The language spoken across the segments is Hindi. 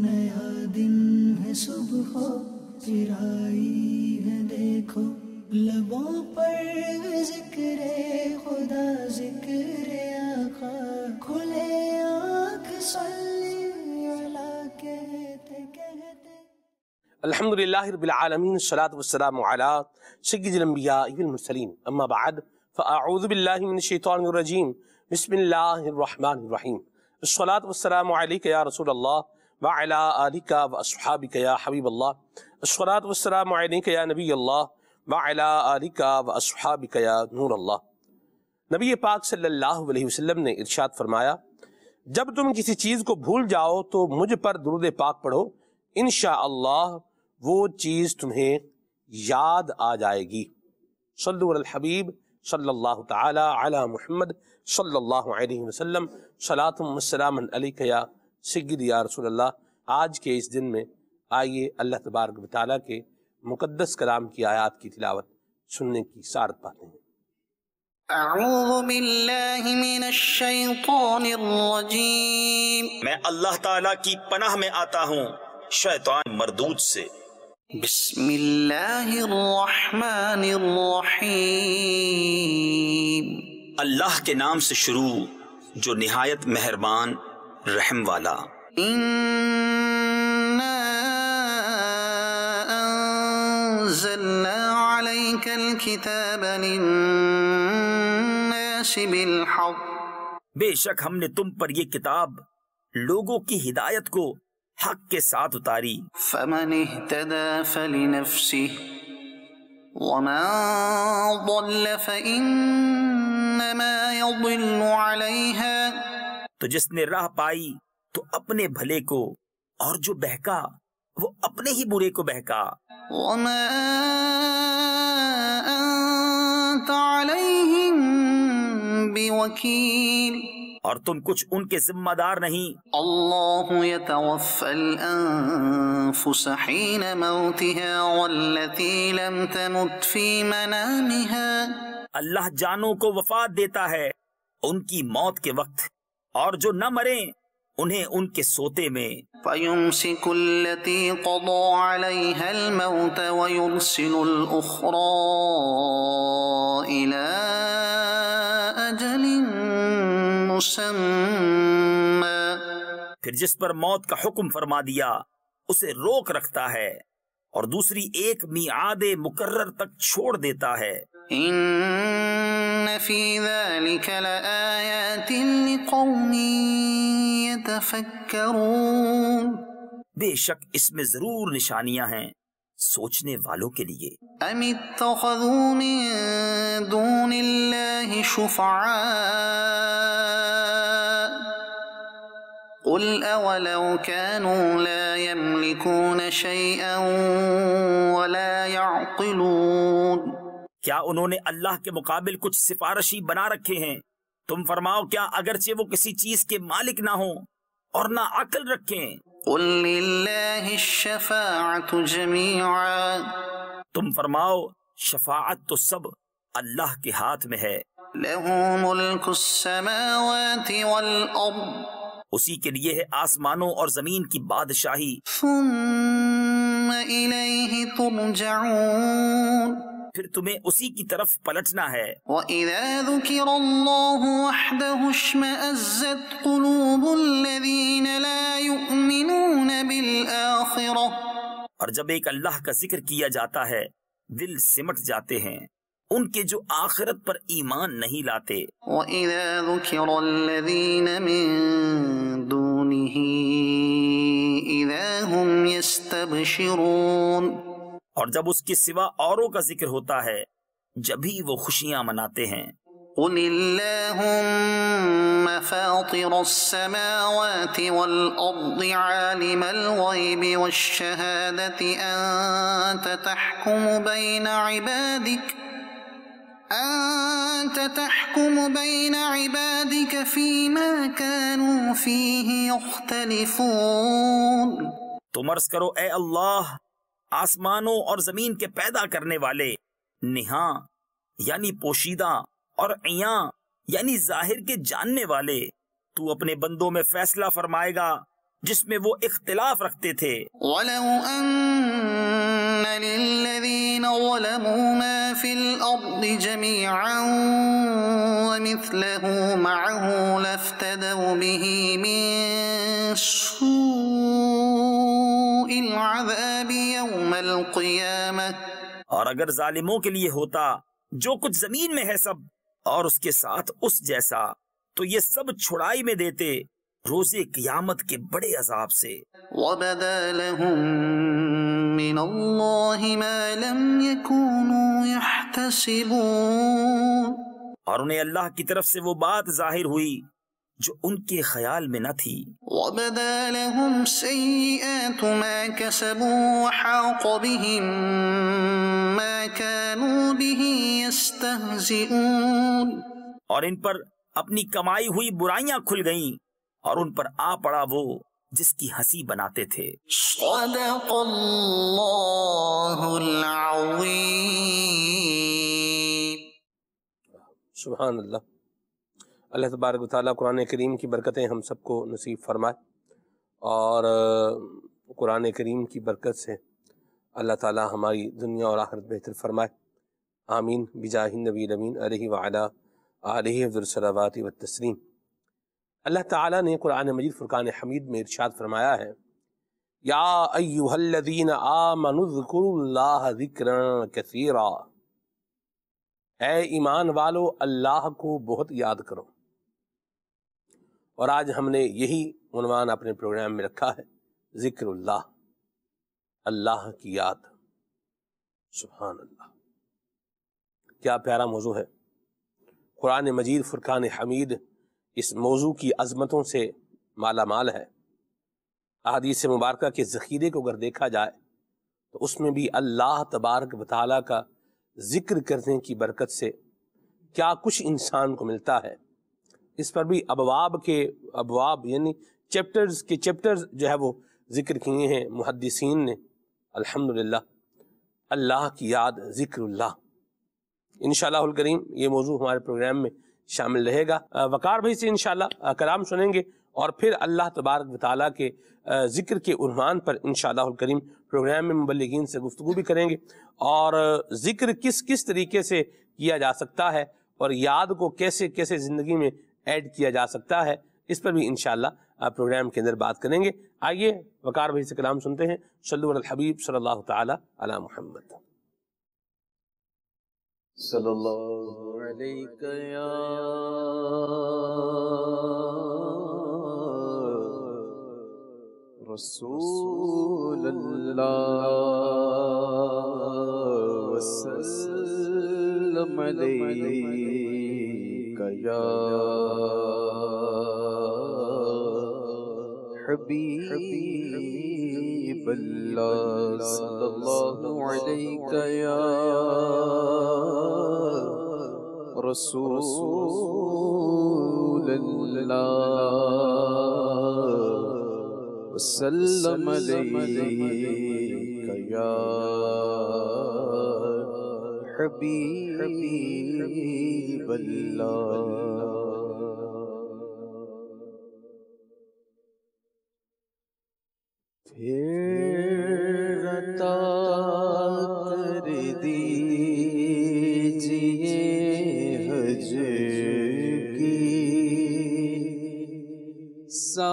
الحمد لله رب العالمين الصلاة والسلام على سيد الأنبياء والمرسلين أما بعد فأعوذ بالله من الشيطان الرجيم بسم الله الرحمن الرحيم الصلاة والسلام عليك يا رسول الله जब तुम किसी चीज़ को भूल जाओ तो मुझ पर दुरुद पाक पढ़ो इन वो चीज़ तुम्हें याद आ जाएगी सल्लहबीब सल्ला तला महमद सल्ला वसलम सलातम वसलाम या सिग्गिद या रसोल्ला आज के इस दिन में आइए अल्लाह तबारक ताली के मुकदस कलाम की आयात की तिलावत सुनने की सारत पाते हैं मैं अल्लाह ताला की पनाह में आता हूँ शैतान मरदूत से अल्लाह के नाम से शुरू जो निहायत मेहरबान رحم والا بے شک ہم نے تم پر یہ کتاب لوگوں کی ہدایت کو حق کے ساتھ اتاری فمن اهتدى فلنفسه وَمَن ضَلَّ فَإِنَّمَا يَضِلُّ عَلَيْهَا तो जिसने राह पाई तो अपने भले को और जो बहका वो अपने ही बुरे को बहका और तुम कुछ उनके जिम्मेदार नहीं अल्लाह जानों को वफात देता है उनकी मौत के वक्त और जो न मरे उन्हें उनके सोते में फिर जिस पर मौत का हुक्म फरमा दिया उसे रोक रखता है और दूसरी एक मियादे मुकर्र तक छोड़ देता है إن في ذلك لآيات لقوم يتفكرون بشك اسم ضرور نشانیاں ہیں سوچنے والوں کے लिए أم اتخذوا من دون الله شفعاء قل أولو كانوا لا يملكون شيئا ولا يعقلون क्या उन्होंने अल्लाह के मुकाबिल कुछ सिफारशी बना रखे हैं तुम फरमाओ क्या अगरचे वो किसी चीज के मालिक ना हो और ना अकल रखे तुम फरमाओ शफात तो सब अल्लाह के हाथ में है उसी के लिए है आसमानों और जमीन की बादशाही फिर तुम्हें उसी की तरफ पलटना है और जब एक अल्लाह का जिक्र किया जाता है दिल सिमट जाते हैं उनके जो आखिरत पर ईमान नहीं लाते दूनी और जब उसके सिवा औरों का जिक्र होता है जब ही वो खुशियां मनाते हैं قل اللهم فاطر السماوات والأرض عالم الغيب والشهادة أنت تحكم بين عبادك أنت تحكم بين عبادك فيما كانوا فيه يختلفون तुम अर्ज करो ए अल्लाह आसमानों और जमीन के पैदा करने वाले निहा यानी पोशीदा और अया यानी जाहिर के जानने वाले तू अपने बंदों में फैसला फरमाएगा जिसमें वो इख्तिलाफ रखते थे العذاب और अगर जालिमों के लिए होता जो कुछ जमीन में है सब और उसके साथ उस जैसा तो ये सब छुड़ाई में देते रोजे कियामत के बड़े अजाब से और उन्हें अल्लाह की तरफ से वो बात जाहिर हुई जो उनके ख्याल में न थी और इन पर अपनी कमाई हुई बुराइयां खुल गईं और उन पर आ पड़ा वो जिसकी हंसी बनाते थे सुबह अल्लाह अल्लाह तबारक ताली कुरान करीम की बरकतें हम सबको नसीब फरमाए और कुरान करीम की बरकत से अल्लाह ताला हमारी दुनिया और आखिरत बेहतर फरमाए आमीन बिजाहिन नबी नबीन अलह वाला आलहसलवात व तस्लीम अल्लाह ताला ने कुरान मजीद फ़ुरक़ान हमीद में इरशाद फरमाया है या ए ईमान वालो अल्लाह को बहुत याद करो और आज हमने यही उनवान अपने प्रोग्राम में रखा है ज़िक्र अल्लाह की याद सुबहान अल्लाह क्या प्यारा मौजू है कुरान मजीद फुरकान हमीद इस मौजू की अजमतों से माला माल है अदीस मुबारक के ज़ख़ीरे को अगर देखा जाए तो उसमें भी अल्लाह तबारक बताला का ज़िक्र करने की बरकत से क्या कुछ इंसान को मिलता है इस पर भी अबवाब के अबवाब यानी चैप्टर्स के चैप्टर्स जो है वो जिक्र किए हैं मुहदसिन ने अल्हम्दुलिल्लाह अल्लाह की याद ज़िक्रल्ला इन करीम ये मौजू हमारे प्रोग्राम में शामिल रहेगा वकार भाई से इन कलाम सुनेंगे और फिर अल्लाह तबारक ताली के ज़िक्र के उन्वान पर इन करीम प्रोग्राम में मुबलगिन से गुफ्तु भी करेंगे और ज़िक्र किस किस तरीके से किया जा सकता है और याद को कैसे कैसे ज़िंदगी में ऐड किया जा सकता है इस पर भी इन प्रोग्राम के अंदर बात करेंगे आइए वकार भाई से कलाम सुनते हैं हबीब सल्लल्लाहु ताला अला मोहम्मद सल्लल्लाहु अलैहि يا حبيب الله صلى الله عليك يا رسول الله وسلم عليك يا हबीब अल्लाह फिर अता कर दीजिए हज सा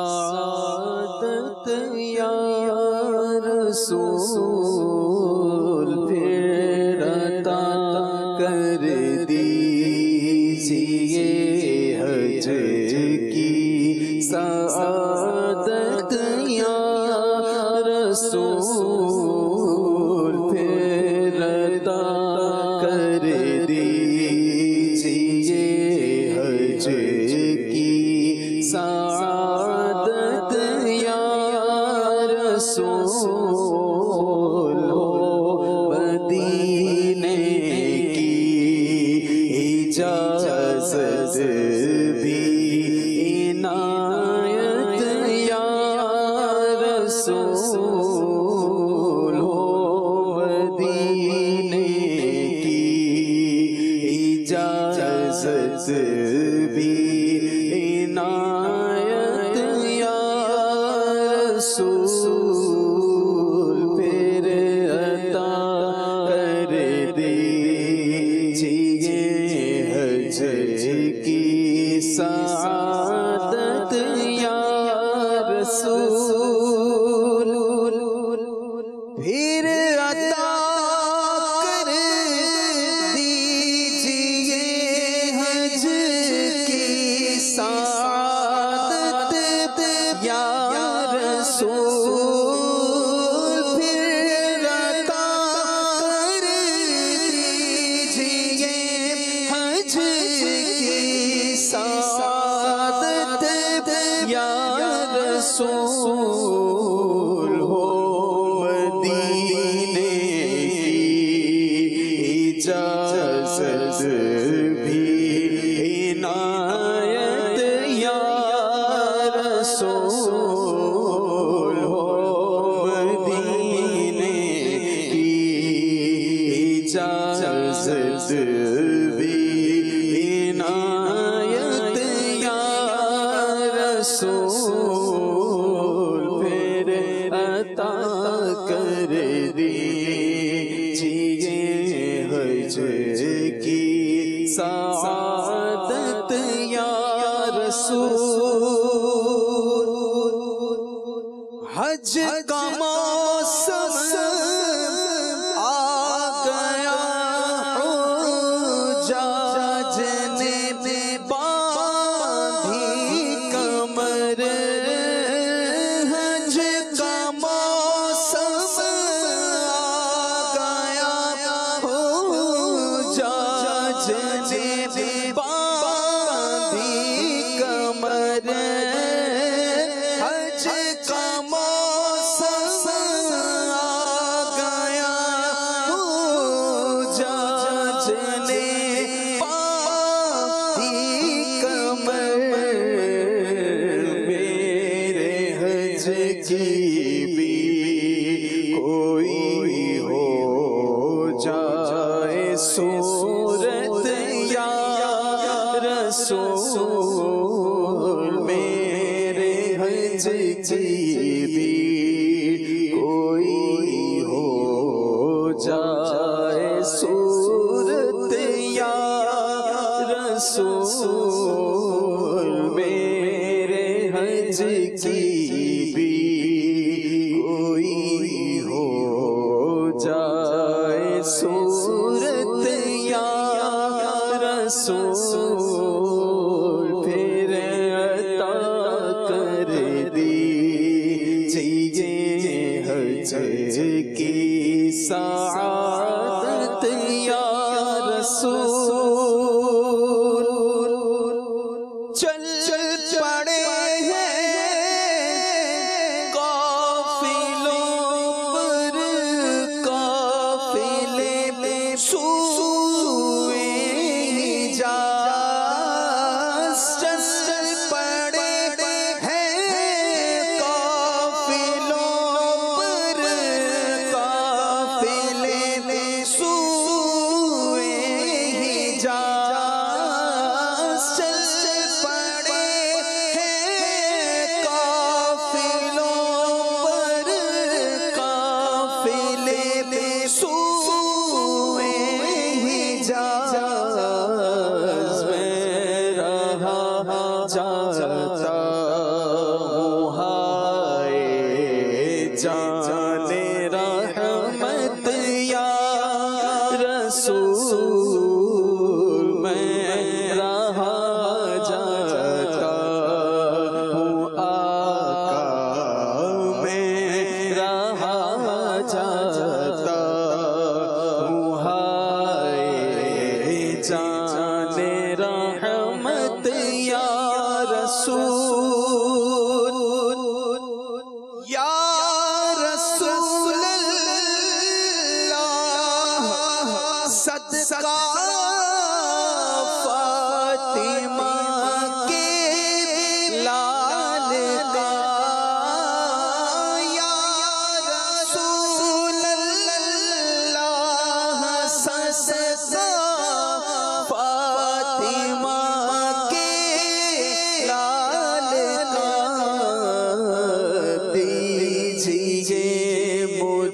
tick, tick.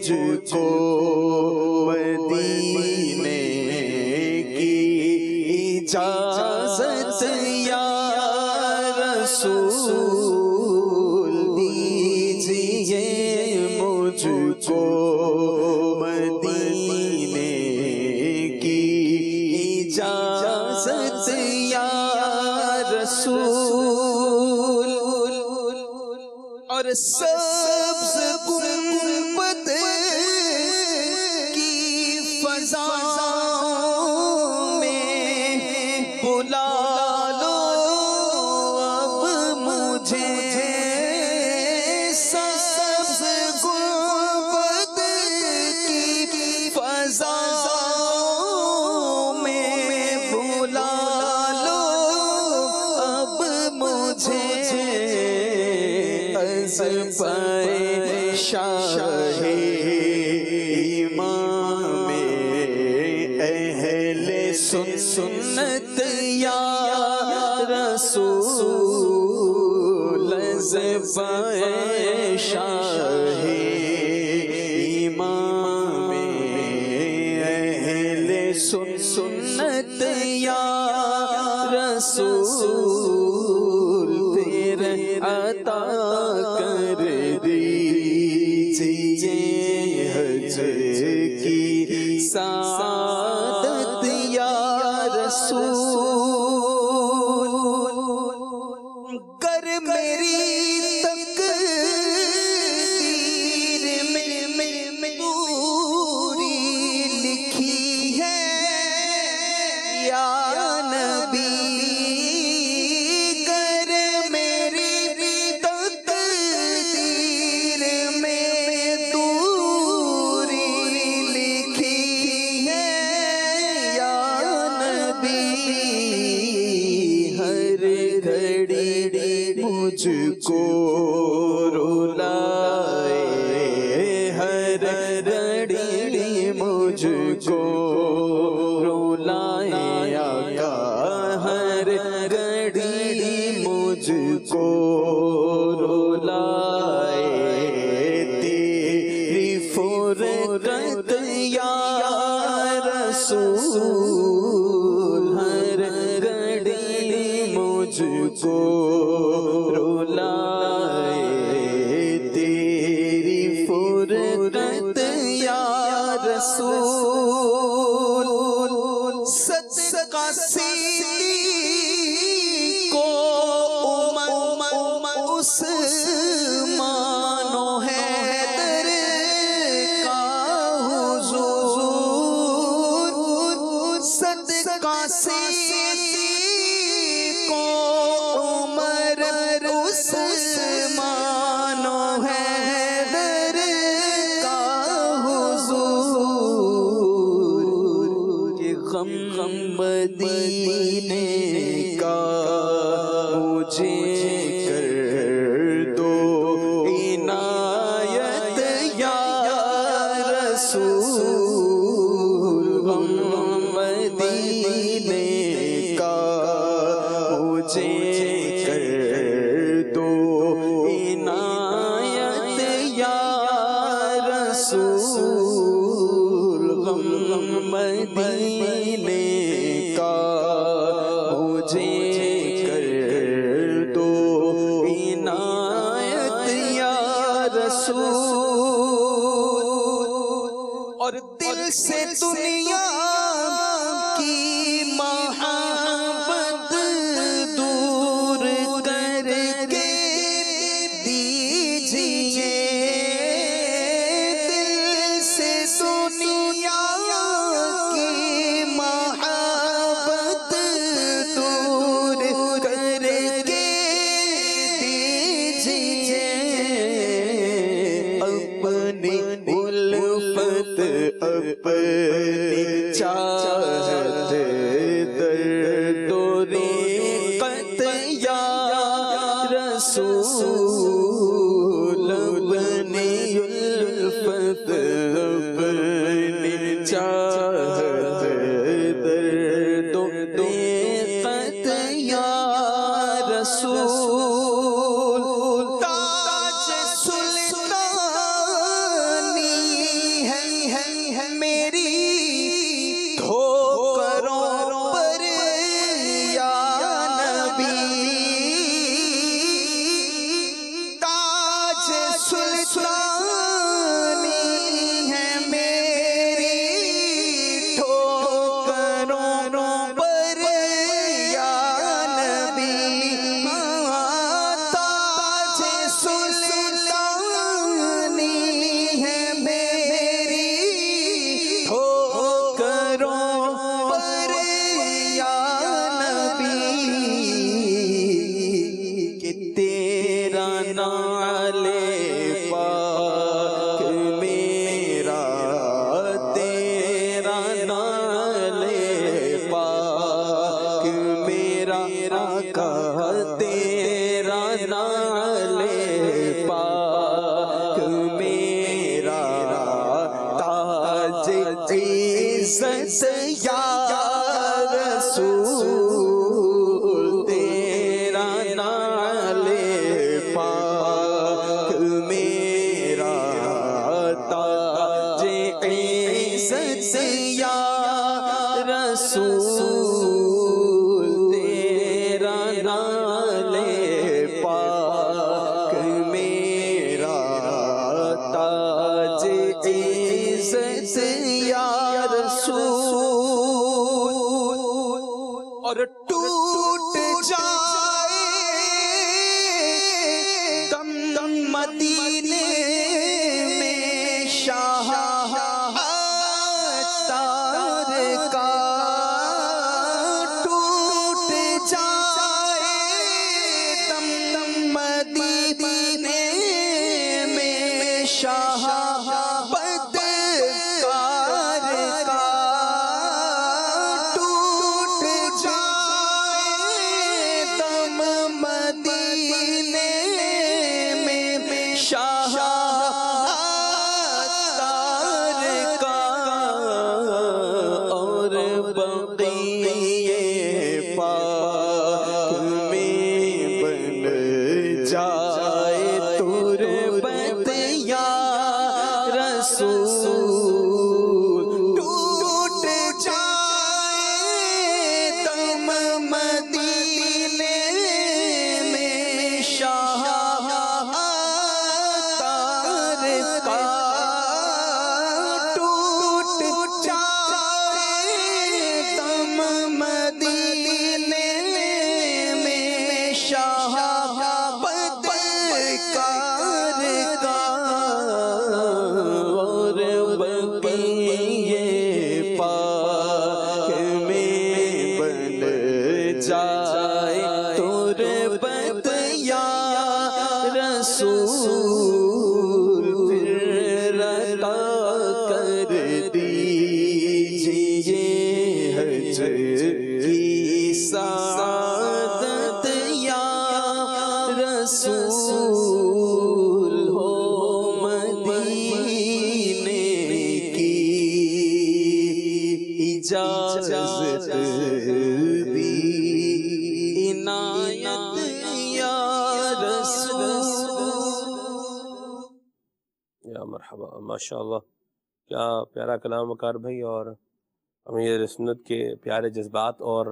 足够。oh. Senhor. माशा क्या प्यारा कलाम वकार भाई और अमीर सुन्नत के प्यारे जज्बात और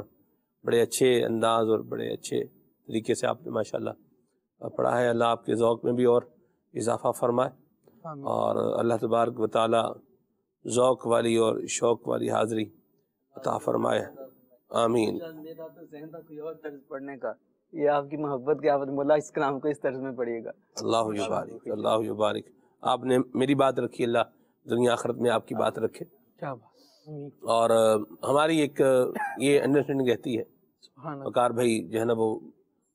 बड़े अच्छे अंदाज और बड़े अच्छे तरीके से आपने माशा पढ़ा है अल्लाह आपके ओक़ में भी और इजाफा फरमाए और अल्लाह तबारक व वाली और शौक़ वाली हाज़िरी अता फरमाए आमीन अच्छा, तो पढ़ने का ये आपकी मोहब्बत के आफत इस कलाम को इस तरह में पढ़िएगा अल्लाह अल्लाह मुबारक आपने मेरी बात रखी अल्लाह दुनिया आखरत में आपकी बात रखे क्या बात और हमारी एक ये अंडरस्टैंडिंग रहती है वकार भाई जो है ना वो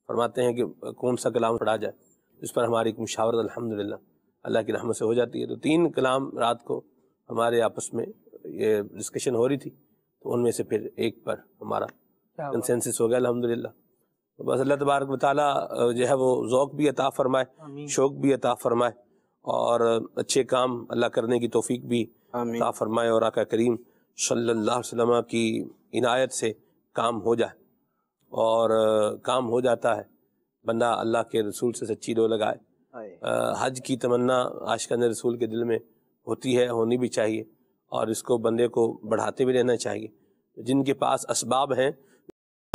फरमाते हैं कि कौन सा कलाम पढ़ा जाए इस पर हमारी एक मुशावरत अलहमदिल्ला अल्लाह की रहमत से हो जाती है तो तीन कलाम रात को हमारे आपस में ये डिस्कशन हो रही थी तो उनमें से फिर एक पर हमारा कंसेंसिस हो गया अलहमदिल्ला तो बस अल्लाह तबारक वाली जो है वो ओक़ भी अता फ़रमाए शौक़ भी अता फ़रमाए और अच्छे काम अल्लाह करने की तोफीक भी ता फरमाए और आका करीम सल्लल्लाहु अलैहि वसल्लम की इनायत से काम हो जाए और काम हो जाता है बंदा अल्लाह के रसूल से सच्ची रो लगाए हज की तमन्ना आशिका रसूल के दिल में होती है होनी भी चाहिए और इसको बंदे को बढ़ाते भी रहना चाहिए जिनके पास इसबाब हैं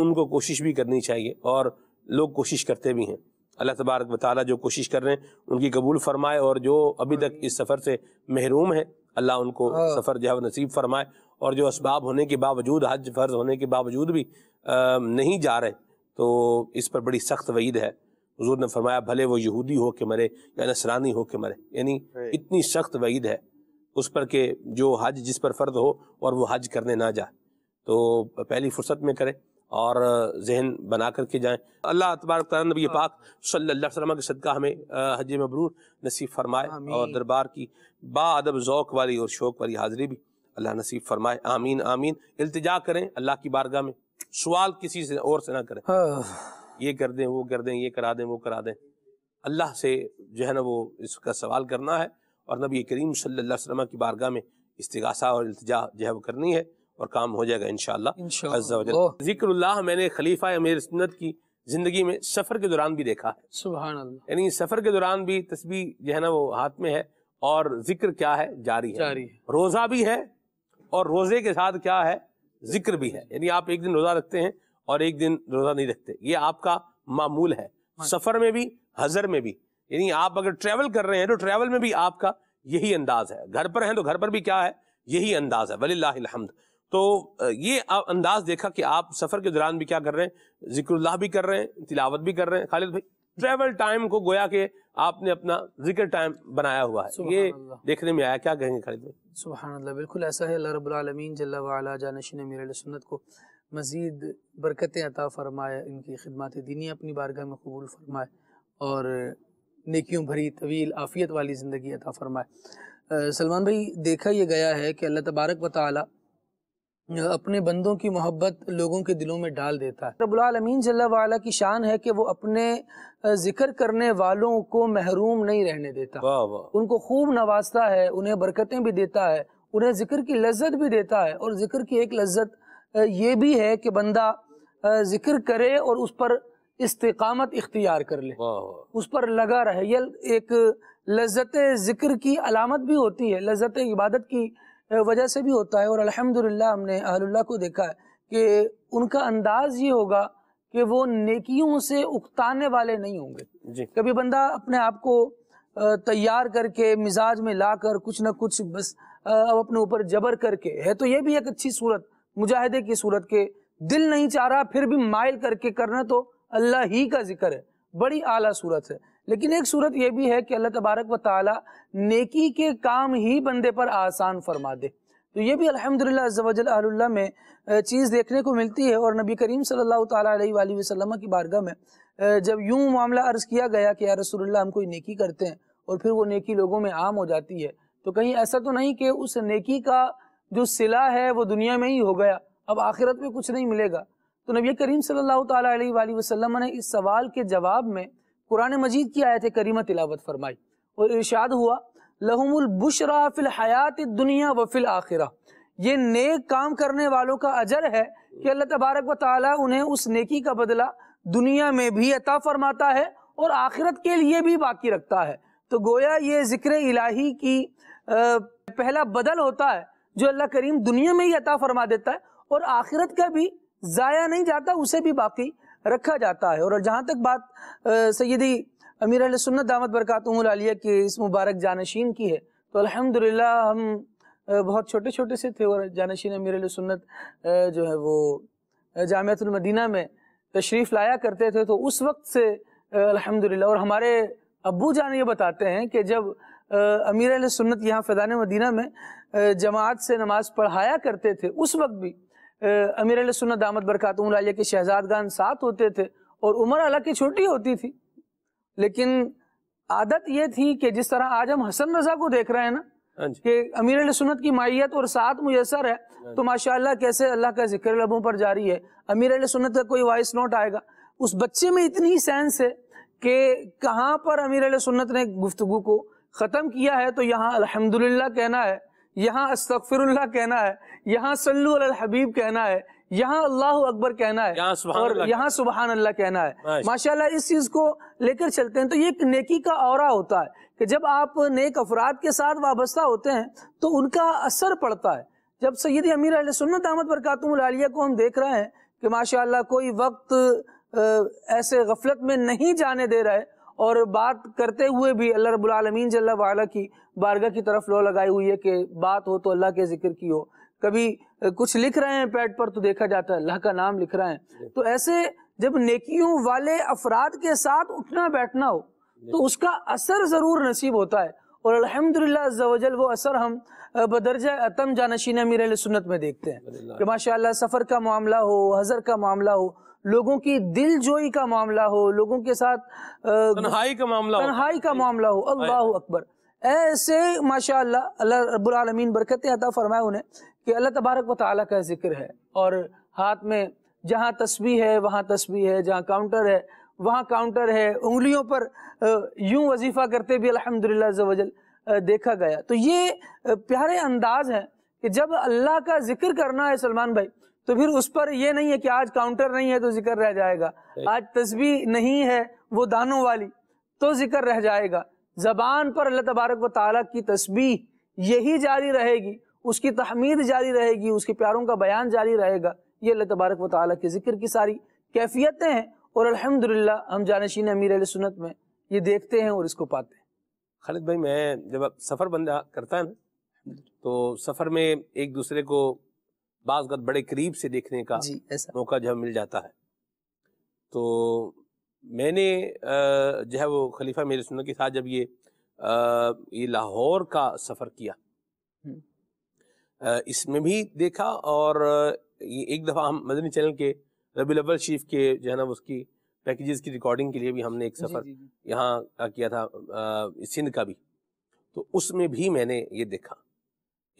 उनको कोशिश भी करनी चाहिए और लोग कोशिश करते भी हैं अल्लाह तबारक वाली जो कोशिश कर रहे हैं उनकी कबूल फरमाए और जो अभी तक इस सफ़र से महरूम है अल्लाह उनको हाँ। सफ़र जो है नसीब फरमाए और जो इसबाब होने के बावजूद हज फ़र्ज होने के बावजूद भी आ, नहीं जा रहे तो इस पर बड़ी सख्त वईद है हजूर ने फरमाया भले वो यहूदी हो के मरे या नसरानी हो के मरे यानी हाँ। इतनी सख्त वईद है उस पर के जो हज जिस पर फ़र्ज हो और वो हज करने ना जाए तो पहली फुर्सत में करें और जहन बना करके जाएँ अल्लाह तबारक नबी हाँ। पाक सल्ला के सदका हमें हज मबरूर नसीब फरमाए और दरबार की बादब ओक़ वाली और शौक़ वाली हाज़िरी भी अल्लाह नसीब फरमाए आमीन आमीन अल्तजा करें अल्लाह की बारगाह में सवाल किसी से और से ना करें हाँ। ये कर दें वो कर दें ये करा दें वो करा दें अल्लाह से जो है ना वो इसका सवाल करना है और नबी करीम सल्लल्लाहु की बारगाह में इस्तिगासा और इल्तजा जो है वो करनी है और काम हो जाएगा इनशाला जिक्र मैंने खलीफा अमीर सुन्नत की जिंदगी में सफर के दौरान भी देखा है यानी सफर के दौरान भी तस्वीर जो है ना वो हाथ में है और जिक्र क्या है जारी है रोजा भी है और रोजे के साथ क्या है जिक्र भी है यानी आप एक दिन रोजा रखते हैं और एक दिन रोजा नहीं रखते ये आपका मामूल है हाँ सफर में भी हजर में भी यानी आप अगर ट्रेवल कर रहे हैं तो ट्रेवल में भी आपका यही अंदाज है घर पर हैं तो घर पर भी क्या है यही अंदाज है वलीहमद तो ये आप अंदाज देखा कि आप सफर के दौरान भी क्या कर रहे हैं जिक्रल्लाह भी कर रहे हैं तिलावत भी कर रहे हैं खालिद भाई ट्रेवल टाइम को गोया के आपने अपना जिक्र टाइम बनाया हुआ है ये देखने में आया क्या कहेंगे खालिद भाई सुबह बिल्कुल ऐसा है अल्लाह रबीन जल्ला जानशन मेरे सुन्नत को मज़ीद बरकतें अता फरमाए इनकी खिदमत दीनी अपनी बारगाह में कबूल फरमाए और नेकियों भरी तवील आफ़ियत वाली ज़िंदगी अता फरमाए सलमान भाई देखा यह गया है कि अल्लाह तबारक व ताली अपने बंदों की मोहब्बत लोगों के दिलों में डाल देता है रबालमीन जल्ला की शान है कि वो अपने जिक्र करने वालों को महरूम नहीं रहने देता उनको खूब नवाजता है उन्हें बरकतें भी देता है उन्हें जिक्र की लज्जत भी देता है और जिक्र की एक लज्जत ये भी है कि बंदा जिक्र करे और उस पर इस्तकामत इख्तियार कर ले उस पर लगा रहे यह एक लज्जत जिक्र की अलामत भी होती है लज्जत इबादत की वजह से भी होता है और अल्हम्दुलिल्लाह हमने अहल्ला को देखा है कि उनका अंदाज ये होगा कि वो नेकियों से उकताने वाले नहीं होंगे कभी बंदा अपने आप को तैयार करके मिजाज में ला कर कुछ ना कुछ बस अब अपने ऊपर जबर करके है तो ये भी एक अच्छी सूरत मुजाहिदे की सूरत के दिल नहीं चाह रहा फिर भी माइल करके करना तो अल्लाह ही का जिक्र है बड़ी आला सूरत है लेकिन एक सूरत यह भी है कि अल्लाह तबारक व ताली नेकी के काम ही बंदे पर आसान फरमा दे तो ये भी अलहमदिल्ला में चीज़ देखने को मिलती है और नबी करीम सल्लल्लाहु अलैहि वसल्लम की बारगाह में जब यूँ मामला अर्ज़ किया गया कि यार रसूलुल्लाह हम कोई नेकी करते हैं और फिर वो नेकी लोगों में आम हो जाती है तो कहीं ऐसा तो नहीं कि उस नेकी का जो सिला है वो दुनिया में ही हो गया अब आखिरत में कुछ नहीं मिलेगा तो नबी करीम सल्लल्लाहु अलैहि वसल्लम ने इस सवाल के जवाब में कुरान मजीद की आयत करीमा तिलावत फरमाई और इर्शाद हुआ लहमुल बुशरा फिल हयात दुनिया वफिल आखिरा ये नेक काम करने वालों का अजर है कि अल्लाह तबारक व ताला उन्हें उस नेकी का बदला दुनिया में भी अता फरमाता है और आखिरत के लिए भी बाकी रखता है तो गोया ये जिक्र इलाही की पहला बदल होता है जो अल्लाह करीम दुनिया में ही अता फरमा देता है और आखिरत का भी ज़ाया नहीं जाता उसे भी बाकी रखा जाता है और जहाँ तक बात सैदी अमीर सुन्नत दामद बरक़ातलिया के इस मुबारक जानशीन की है तो अल्हम्दुलिल्लाह हम बहुत छोटे छोटे से थे और जानशीन अमीर सुन्नत जो है वो जामतुलमदीना में तशरीफ़ लाया करते थे तो उस वक्त से अल्हम्दुलिल्लाह और हमारे अबू जान ये बताते हैं कि जब अमीर सुन्नत यहाँ फ़ैदान मदीना में जमात से नमाज़ पढ़ाया करते थे उस वक्त भी अमीर सुन्नत दामद लालिया के शहजादगान साथ होते थे और उम्र हालांकि छोटी होती थी लेकिन आदत ये थी कि जिस तरह आज हम हसन रजा को देख रहे हैं ना हाँ कि अमीर सुन्नत की माइत और साथ मुयसर है हाँ तो माशाल्लाह कैसे अल्लाह का जिक्र लबों पर जारी है अमीर सुन्नत का कोई वॉइस नोट आएगा उस बच्चे में इतनी सेंस है कि कहाँ पर अमीर सुन्नत ने गुफ्तु को ख़त्म किया है तो यहाँ अल्हम्दुलिल्लाह कहना है यहाँ अस्तफिरल्ला कहना है यहाँ सल्लू अल हबीब कहना है यहाँ अल्लाह अकबर कहना है और यहाँ सुबहान अल्लाह कहना है माशाल्लाह इस चीज को लेकर चलते हैं तो ये एक नेकी का और होता है कि जब आप नेक अफराद के साथ वाबस्ता होते हैं तो उनका असर पड़ता है जब सैद अमीर अल सुन्नत अहमद बरकातमिया को हम देख रहे हैं कि माशाला कोई वक्त ऐसे गफलत में नहीं जाने दे रहे और बात करते हुए भी अल्लाह रबालमीन जल्ला की बारगाह की तरफ लो लगाई हुई है कि बात हो तो अल्लाह के जिक्र की हो कभी कुछ लिख रहे हैं पैड पर तो देखा जाता है अल्लाह का नाम लिख रहे हैं तो ऐसे जब नेकियों वाले अफराद के साथ उठना बैठना हो तो उसका असर ज़रूर नसीब होता है और अलहमदिल्लाजल वो असर हम बदरज अतम जानशीन मीर सुन्नत में देखते हैं कि माशा सफ़र का मामला हो हज़र का मामला हो लोगों की दिल जोई का मामला हो लोगों के साथ तन्हाई का मामला तन्हाई का मामला हो अल्लाह अकबर ऐसे माशाल्लाह अल्लाह रबालमीन बरकतें अता फरमाए उन्हें कि अल्लाह तबारक व ताली का जिक्र है और हाथ में जहाँ तस्वीर है वहाँ तस्वीर है जहाँ काउंटर है वहाँ काउंटर है उंगलियों पर यूं वजीफ़ा करते भी अलहमदिल्ला जवजल देखा गया तो ये प्यारे अंदाज हैं कि जब अल्लाह का जिक्र करना है सलमान भाई तो फिर उस पर यह नहीं है कि आज काउंटर नहीं है तो जिक्र रह जाएगा आज तस्वीर नहीं है वो दानों वाली तो जिक्र रह जाएगा जबान पर अल्लाह तबारक व ताली की तस्वीर यही जारी रहेगी उसकी तहमीद जारी रहेगी उसके प्यारों का बयान जारी रहेगा ये अल्लाह तबारक व ताली के जिक्र की सारी कैफियतें हैं और अल्हम्दुलिल्लाह हम जानशीन अमीर सुन्नत में ये देखते हैं और इसको पाते हैं खालिद भाई मैं जब सफ़र बंदा करता है ना तो सफ़र में एक दूसरे को बाज़त बड़े करीब से देखने का मौका जो मिल जाता है तो मैंने जो है वो खलीफा मेरे सुनने के साथ जब ये ये लाहौर का सफ़र किया इसमें भी देखा और ये एक दफ़ा हम मदनी चैनल के रबी अव्वल शरीफ के जो है ना उसकी पैकेजेस की रिकॉर्डिंग के लिए भी हमने एक सफ़र यहाँ का किया था सिंध का भी तो उसमें भी मैंने ये देखा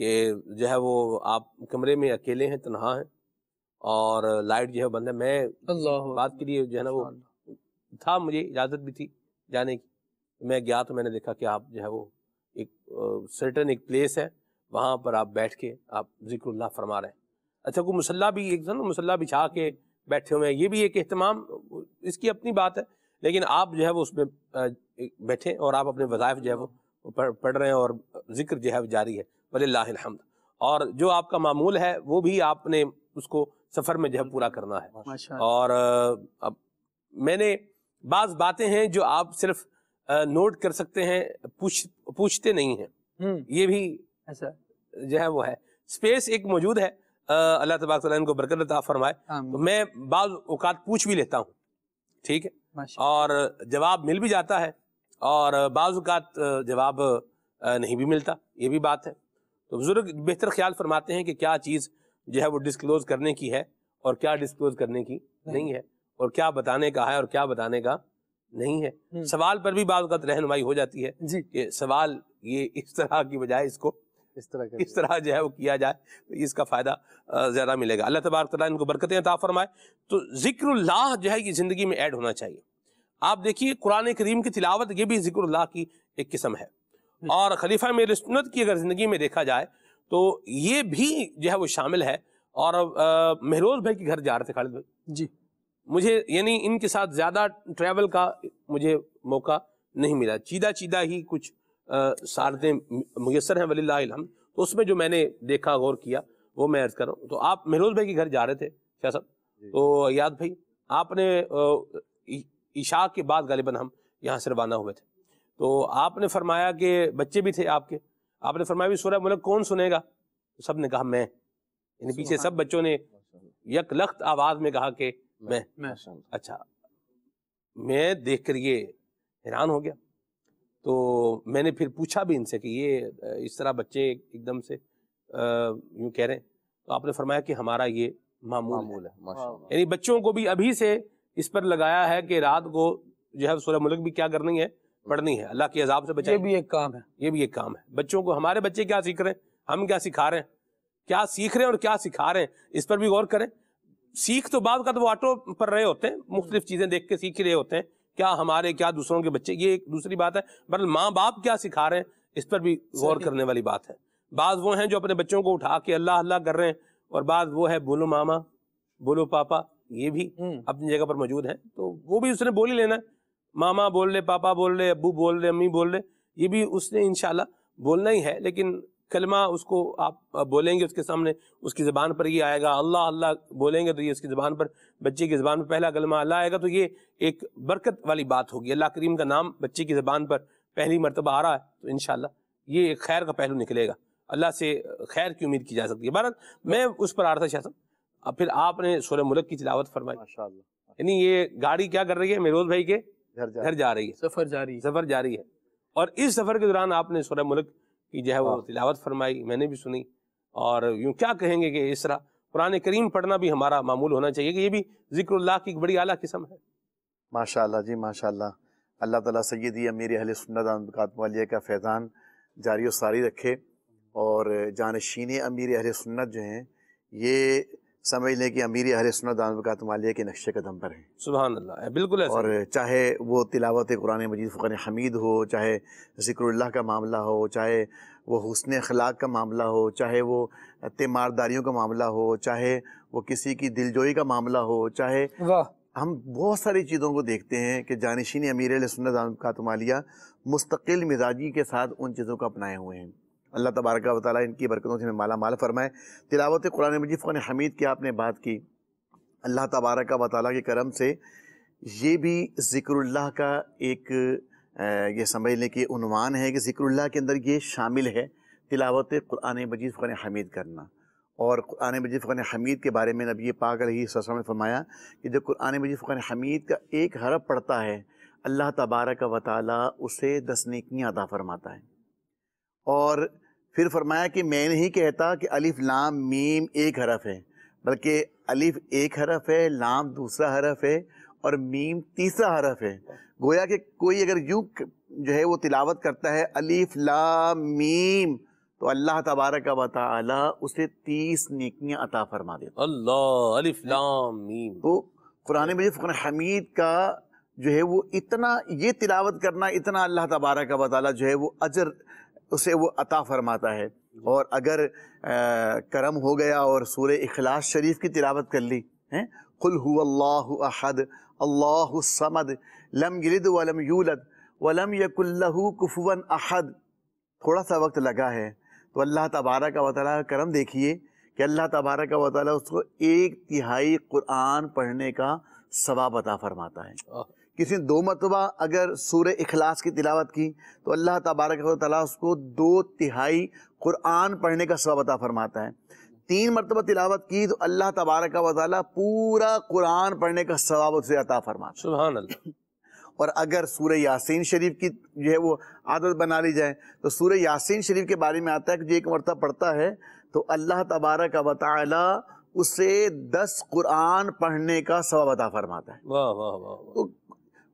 कि जो है वो आप कमरे में अकेले हैं तनहा हैं और लाइट जो है बंद है मैं बात के लिए जो है ना वो था मुझे इजाज़त भी थी जाने की मैं गया तो मैंने देखा कि आप जो है वो एक सर्टन एक प्लेस है वहाँ पर आप बैठ के आप जिक्रल्ला फरमा रहे हैं अच्छा को मुसल्ला भी एक ना मुसल्ला बिछा के बैठे हुए हैं ये भी एक अहतमाम इसकी अपनी बात है लेकिन आप जो है वो उसमें बैठे और आप अपने वज़ायफ जो है वो पढ़ रहे हैं और जिक्र जो है वो जारी है वल्लाहमद और जो आपका मामूल है वो भी आपने उसको सफ़र में जो है पूरा करना है और अब मैंने बाज बातें हैं जो आप सिर्फ नोट कर सकते हैं पूछ पूछते नहीं हैं हम्म। ये भी ऐसा जो है वो है स्पेस एक मौजूद है अल्लाह तबाक इनको बरकत फरमाए तो मैं बाज अवकात पूछ भी लेता हूँ ठीक है और जवाब मिल भी जाता है और बाज अवकात जवाब नहीं भी मिलता ये भी बात है तो बुज़ुर्ग बेहतर ख्याल फरमाते हैं कि क्या चीज़ जो है वो डिस्क्लोज़ करने की है और क्या डिस्क्लोज़ करने की नहीं है और क्या बताने का है और क्या बताने का नहीं है हम्म। सवाल पर भी बात रहनुमाई हो जाती है कि सवाल ये इस तरह की बजाय इसको इस तरह इस तरह जो है वो किया जाए तो इसका फ़ायदा ज़्यादा मिलेगा अल्लाह तबारक तला इनको बरकतें अता फरमाए तो ज़िक्रल्लाह जो है ये ज़िंदगी में ऐड होना चाहिए आप देखिए कुरान करीम की तिलावत ये भी ज़िक्रल्लाह की एक किस्म है और खलीफा मेर सुनत की अगर ज़िंदगी में देखा जाए तो ये भी जो है वो शामिल है और महरोज भाई के घर जा रहे थे खालिद भाई जी मुझे यानी इनके साथ ज़्यादा ट्रैवल का मुझे मौका नहीं मिला चीदा चीदा ही कुछ सारतें मैसर हैं वली तो उसमें जो मैंने देखा गौर किया वो मैं अर्ज कर रहा हूँ तो आप महरोज भाई के घर जा रहे थे क्या सब तो याद भाई आपने ईशा के बाद गालिबा हम यहाँ से रवाना हुए थे तो आपने फरमाया कि बच्चे भी थे आपके आपने फरमाया सूरह मुल्क कौन सुनेगा तो सब ने कहा मैं यानी पीछे सब बच्चों ने यक लख्त आवाज में कहा कि मैं, मैं अच्छा मैं देख कर ये हैरान हो गया तो मैंने फिर पूछा भी इनसे कि ये इस तरह बच्चे एकदम से यूं कह रहे तो आपने फरमाया कि हमारा ये मामूल, मामूल है यानी बच्चों को भी अभी से इस पर लगाया है कि रात को जो है सूर्य मुल्क भी क्या करनी है पढ़नी है अल्लाह के अजाब से बचाए ये भी एक काम है ये भी एक काम है बच्चों को हमारे बच्चे क्या सीख रहे हैं हम क्या सिखा रहे हैं क्या सीख रहे हैं और क्या सिखा रहे हैं इस पर भी गौर करें सीख तो बाद का तो ऑटो पर रहे होते हैं मुख्तलिफ चीज़ें देख के सीख रहे होते हैं क्या हमारे क्या दूसरों के बच्चे ये एक दूसरी बात है बर माँ बाप क्या सिखा रहे हैं इस पर भी गौर करने वाली बात है बाद वो हैं जो अपने बच्चों को उठा के अल्लाह अल्लाह कर रहे हैं और बाद वो है बोलो मामा बोलो पापा ये भी हम्म। अपनी जगह पर मौजूद है तो वो भी उसने बोली लेना है मामा बोल ले पापा बोल ले अबू बोल ले अम्मी बोल ले ये भी उसने इनशाला बोलना ही है लेकिन कलमा उसको आप बोलेंगे उसके सामने उसकी ज़बान पर ही आएगा अल्लाह अल्लाह बोलेंगे तो ये उसकी ज़बान पर बच्चे की ज़बान पर पहला कलमा अल्लाह आएगा तो ये एक बरकत वाली बात होगी अल्लाह करीम का नाम बच्चे की ज़बान पर पहली मरतबा आ रहा है तो इन ये एक खैर का पहलू निकलेगा अल्लाह से खैर की उम्मीद की जा सकती है बहरहाल मैं उस पर आ रहा था शासन अब फिर आपने सोलह मुल्क की तिलावत फरमाई यानी ये गाड़ी क्या कर रही है मेरोज भाई के घर जा रही है सफर जारी सफर जारी है और इस सफर के दौरान आपने सूरह मुल्क की जो है वो हाँ। तिलावत फरमाई मैंने भी सुनी और यूँ क्या कहेंगे कि इस तरह कुरान करीम पढ़ना भी हमारा मामूल होना चाहिए कि ये भी जिक्रल्लाह की एक बड़ी आला किस्म है माशा जी माशा अल्लाह ताला सैदी मेरे अहल सुन्नत वालिया का फैज़ान जारी और सारी रखे और जानशीन अमीर अहल सुन्नत जो हैं ये समझ लें कि अमीर हर सुनत का तमालिया के नक्शे कदम पर है सुबह अल्लाह बिल्कुल और चाहे वो तिलावत कुरान मजीद फ़ुन हमीद हो चाहे जिक्रल्ला का मामला हो चाहे वो हसन अखलाक का मामला हो चाहे वो तेमारदारियों का मामला हो चाहे वो किसी की दिलजोई का मामला हो चाहे हम बहुत सारी चीज़ों को देखते हैं कि जानशीन अमीर सुनत का तमालिया मुस्तकिल मिजाजी के साथ उन चीज़ों को अपनाए हुए हैं अल्लाह तबारक वाली इनकी बरकतों से माला माल फरमाए तिलावत कुरान मजीद फ़ान हमीद की आपने बात की अल्लाह तबारक व के करम से ये भी ज़िक्रल्ला का एक ये समझ लें कि उनवान है कि ज़िक्रल्ला के अंदर ये शामिल है तिलावत कुरान मजीद फ़ान हमीद करना और कुरान मजीद फ़ुरान हमीद के बारे में नबी पाक ससम ने फरमाया कि जब कुरान मजीद फ़ुरान हमीद का एक हरफ पढ़ता है अल्लाह तबारक वाली उसे दस नेकियाँ अदा फरमाता है और फिर फरमाया कि मैं नहीं कहता कि अलिफ लाम मीम एक हरफ है बल्कि अलिफ एक हरफ है लाम दूसरा हरफ है और मीम तीसरा हरफ है गोया कि कोई अगर यूँ जो है वो तिलावत करता है अलिफ लाम मीम तो अल्लाह तबारक वाली उसे तीस नेकियां अता फरमा देता अल्लाह अलिफ लाम मीम तो कुरान मजीद कुरान हमीद का जो है वो इतना ये तिलावत करना इतना अल्लाह तबारक वाली जो है वो अजर उसे वो अता फरमाता है और अगर करम हो गया और सूर्य इखलास शरीफ की तिलावत कर ली हैं कुल हुल्लाहद अल्लाहमद लम गिलद वलम यूलद वलम यकुल्लहु कुफवन अहद थोड़ा सा वक्त लगा है तो अल्लाह तबारा का वाली करम देखिए कि अल्लाह तबारा का वाली उसको एक तिहाई कुरान पढ़ने का सवाब अता फरमाता है किसी ने दो मरतबा अगर सूर अखलास की तिलावत की तो अल्लाह तबारक उसको दो तिहाई क़ुरान पढ़ने का सबब अता फरमाता है तीन मरतबा तिलावत की तो अल्लाह तबारक वाली पूरा कुरान पढ़ने का सवाब उसे अता फरमा सुबह और अगर सूर्य यासीन शरीफ की जो है वो आदत बना ली जाए तो सूर्य यासीन शरीफ के बारे में आता है कि जो एक मरतब पढ़ता है तो अल्लाह तबारक वाली उसे दस कुरान पढ़ने का सवाब अता फरमाता है वाह वाह वाह तो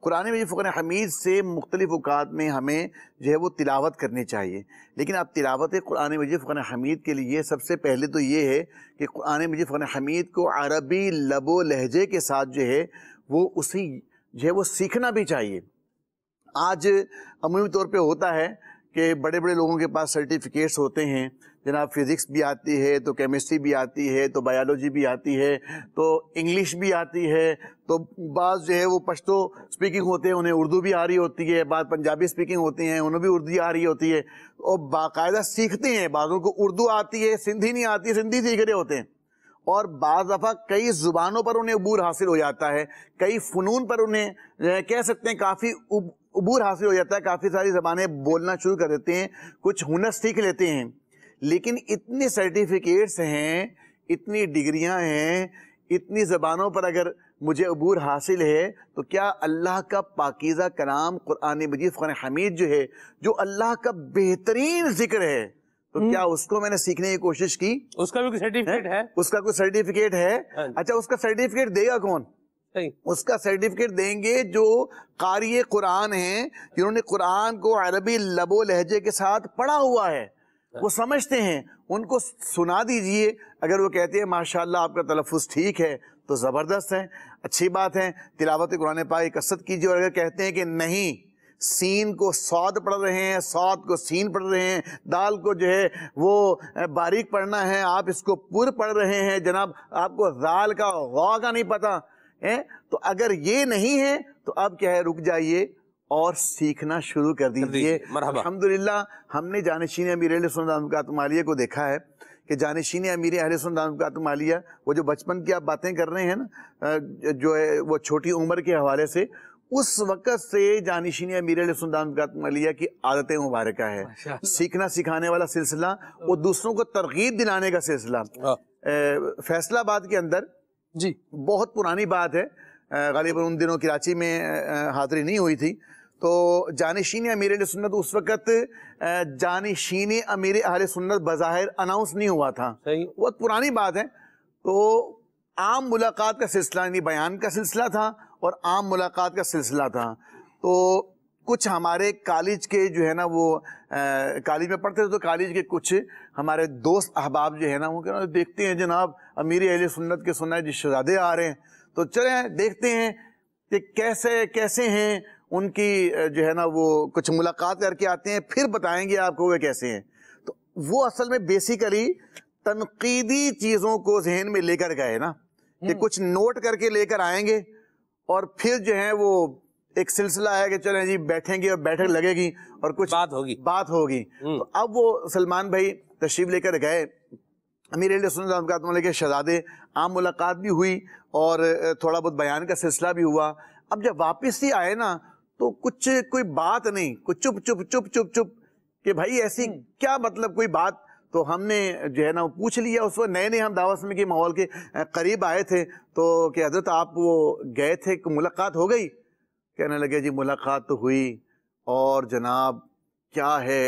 कुरान में फ़ुर हमीद से मुख्तलिफ़ अवकात में हमें जो है वो तिलावत करनी चाहिए लेकिन अब तिलावत कुरान मजीद फ़ुर हमीद के लिए सबसे पहले तो ये है कि कुरान मजीद फ़ुर हमीद को अरबी लबो लहजे के साथ जो है वो उसी जो है वो सीखना भी चाहिए आज अमूमी तौर पर होता है कि बड़े बड़े लोगों के पास सर्टिफिकेट्स होते हैं जनाब फिज़िक्स भी आती है तो केमिस्ट्री भी आती है तो बायोलॉजी भी आती है तो इंग्लिश भी आती है तो बाज़ जो है वो पश्तो स्पीकिंग होते हैं उन्हें उर्दू भी आ रही होती है बाद पंजाबी स्पीकिंग होती हैं उन्हें भी उर्दू आ रही होती है और बाकायदा सीखते हैं बाज़ों को उर्दू आती है सिंधी नहीं आती सिंधी सीख रहे होते हैं और बाज़ दफ़ा कई ज़ुबानों पर उन्हें अबूर हासिल हो जाता है कई फ़नून पर उन्हें कह सकते हैं काफ़ी अबूर हासिल हो जाता है काफ़ी सारी ज़बानें बोलना शुरू कर देते हैं कुछ हुनर सीख लेते हैं लेकिन इतने सर्टिफिकेट्स हैं इतनी डिग्रियां हैं इतनी ज़बानों पर अगर मुझे अबूर हासिल है तो क्या अल्लाह का पाकिज़ा कलाम कुरान मजीद क़ुरान हमीद जो है जो अल्लाह का बेहतरीन जिक्र है तो हम्म। क्या उसको मैंने सीखने की कोशिश की उसका भी कोई सर्टिफिकेट है? है उसका कोई सर्टिफिकेट है हाँ अच्छा उसका सर्टिफिकेट देगा कौन उसका सर्टिफिकेट देंगे जो कारी कुरान हैं जिन्होंने कुरान को अरबी लबो लहजे के साथ पढ़ा हुआ है वो समझते हैं उनको सुना दीजिए अगर वो कहते हैं माशाल्लाह आपका तलफ़ ठीक है तो ज़बरदस्त है अच्छी बात है तिलावत कुरान पाक कसरत कीजिए और अगर कहते हैं कि नहीं सीन को सौद पढ़ रहे हैं सौद को सीन पढ़ रहे हैं दाल को जो है वो बारीक पढ़ना है आप इसको पुर पढ़ रहे हैं जनाब आपको दाल का गौ का नहीं पता है तो अगर ये नहीं है तो अब क्या है रुक जाइए और सीखना शुरू कर दीजिए अलहमदिल्ला हमने जानशीन अमीर अहलसमालिया को देखा है कि जानशीन अमीर अहलसमालिया वो जो बचपन की आप बातें कर रहे हैं ना जो है वो छोटी उम्र के हवाले से उस वक़्त से जानशीन अमीर मालिया की आदतें मुबारक है सीखना सिखाने वाला सिलसिला और दूसरों को तरगीब दिलाने का सिलसिला हाँ। फैसलाबाद के अंदर जी बहुत पुरानी बात है गालिबा उन दिनों कराची में हाजिरी नहीं हुई थी तो जानशीन अमीर सुन्नत उस वक़्त जानशीन अमीर अहल सुन्नत बज़ाहिर अनाउंस नहीं हुआ था बहुत पुरानी बात है तो आम मुलाकात का सिलसिला यानी बयान का सिलसिला था और आम मुलाकात का सिलसिला था तो कुछ हमारे कॉलेज के जो है ना वो कॉलेज में पढ़ते थे तो कॉलेज के कुछ हमारे दोस्त अहबाब जो है ना वो रहे देखते हैं जनाब अमीर अहल सुन्नत के सुना जिस शहजादे आ रहे हैं तो चले देखते हैं कि कैसे कैसे हैं उनकी जो है ना वो कुछ मुलाकात करके आते हैं फिर बताएंगे आपको वे कैसे हैं तो वो असल में बेसिकली तनकीदी चीज़ों को जहन में लेकर गए ना कि हम्म। कुछ नोट करके लेकर आएंगे और फिर जो है वो एक सिलसिला है कि चलें जी बैठेंगे और बैठक हम्म। लगेगी और कुछ बात होगी बात होगी हम्म। तो अब वो सलमान भाई तशरीफ लेकर गए अमीर के शहजादे आम मुलाकात भी हुई और थोड़ा बहुत बयान का सिलसिला भी हुआ अब जब वापस ही आए ना तो कुछ कोई बात नहीं कुछ चुप चुप चुप चुप चुप कि भाई ऐसी हम्म। क्या मतलब कोई बात तो हमने जो है ना वो पूछ लिया उस वक्त नए नए हम दावा के माहौल के करीब आए थे तो कि हजरत आप वो गए थे मुलाकात हो गई कहने लगे जी मुलाकात तो हुई और जनाब क्या है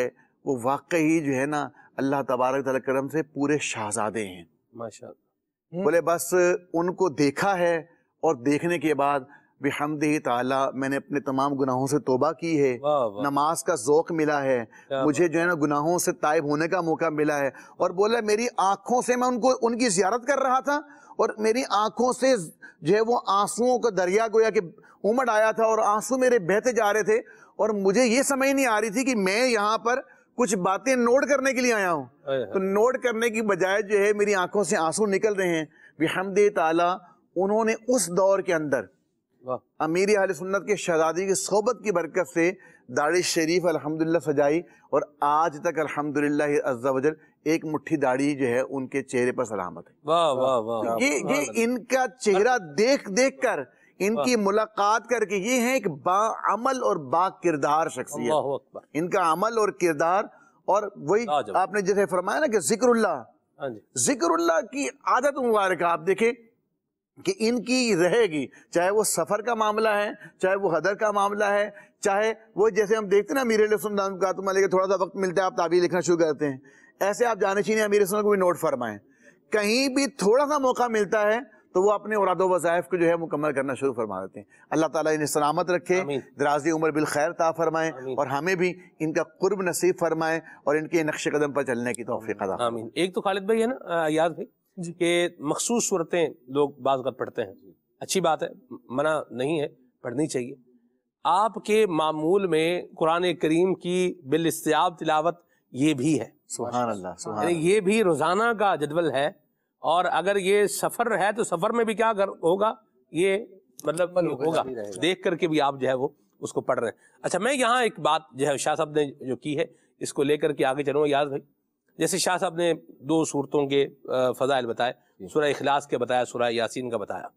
वो वाकई जो है ना अल्लाह तबारक करम से पूरे शहजादे हैं माशा हम्म। बोले बस उनको देखा है और देखने के बाद बेहमद ताला मैंने अपने तमाम गुनाहों से तोबा की है नमाज का ज़ोक मिला है मुझे जो है ना गुनाहों से तायब होने का मौका मिला है और बोला मेरी आंखों से मैं उनको उनकी जियारत कर रहा था और मेरी आंखों से जो है वो आंसुओं का दरिया गोया कि उमड़ आया था और आंसू मेरे बहते जा रहे थे और मुझे ये समझ नहीं आ रही थी कि मैं यहाँ पर कुछ बातें नोट करने के लिए आया हूँ तो नोट करने की बजाय जो है मेरी आंखों से आंसू निकल रहे हैं बेहमद ताला उन्होंने उस दौर के अंदर अमीर हाँ, अल सुन्नत के शहजादी की सोबत की बरकत से दाढ़ी शरीफ अलहमदिल्ला सजाई और आज तक अलहमदिल्ला अज्जा वजल एक मुट्ठी दाढ़ी जो है उनके चेहरे पर सलामत है वाह वाह वाह ये ये इनका चेहरा देख देख कर इनकी मुलाकात करके ये है एक बामल और बा किरदार शख्सियत इनका अमल और किरदार और वही आपने जैसे फरमाया ना कि जिक्रल्ला हाँ जिक्रल्ला की आदत मुबारक आप देखें कि इनकी रहेगी चाहे वो सफ़र का मामला है चाहे वो हदर का मामला है चाहे वो जैसे हम देखते ना अमीर तो मालिक थोड़ा सा वक्त मिलता है आप ताबीर लिखना शुरू करते हैं ऐसे आप जाने जानशीन अमीर को भी नोट फरमाएं कहीं भी थोड़ा सा मौका मिलता है तो वो अपने उरादो वज़ायफ को जो है मुकम्मल करना शुरू फरमा देते हैं अल्लाह ताला इन्हें सलामत रखे दराजी उम्र बिल खैर ता फरमाए और हमें भी इनका कुर्ब नसीब फरमाए और इनके नक्श कदम पर चलने की तोफ़ी कदा एक तो खालिद भाई है ना याद भाई कि मखसूस सूरतें लोग बाज पढ़ते हैं अच्छी बात है मना नहीं है पढ़नी चाहिए आपके मामूल में कुरान करीम की बिलस्तियाब तिलावत ये भी है सुबहान अल्लाह ये भी रोज़ाना का जदवल है और अगर ये सफ़र है तो सफ़र में भी क्या कर होगा ये मतलब होगा देख करके भी आप जो है वो उसको पढ़ रहे हैं अच्छा मैं यहाँ एक बात जो है शाह साहब ने जो की है इसको लेकर के आगे चलूँगा याद भाई जैसे शाह साहब ने दो सूरतों के फ़जाइल बताए सुरह अखलास के बताया सुरह यासीन का बताया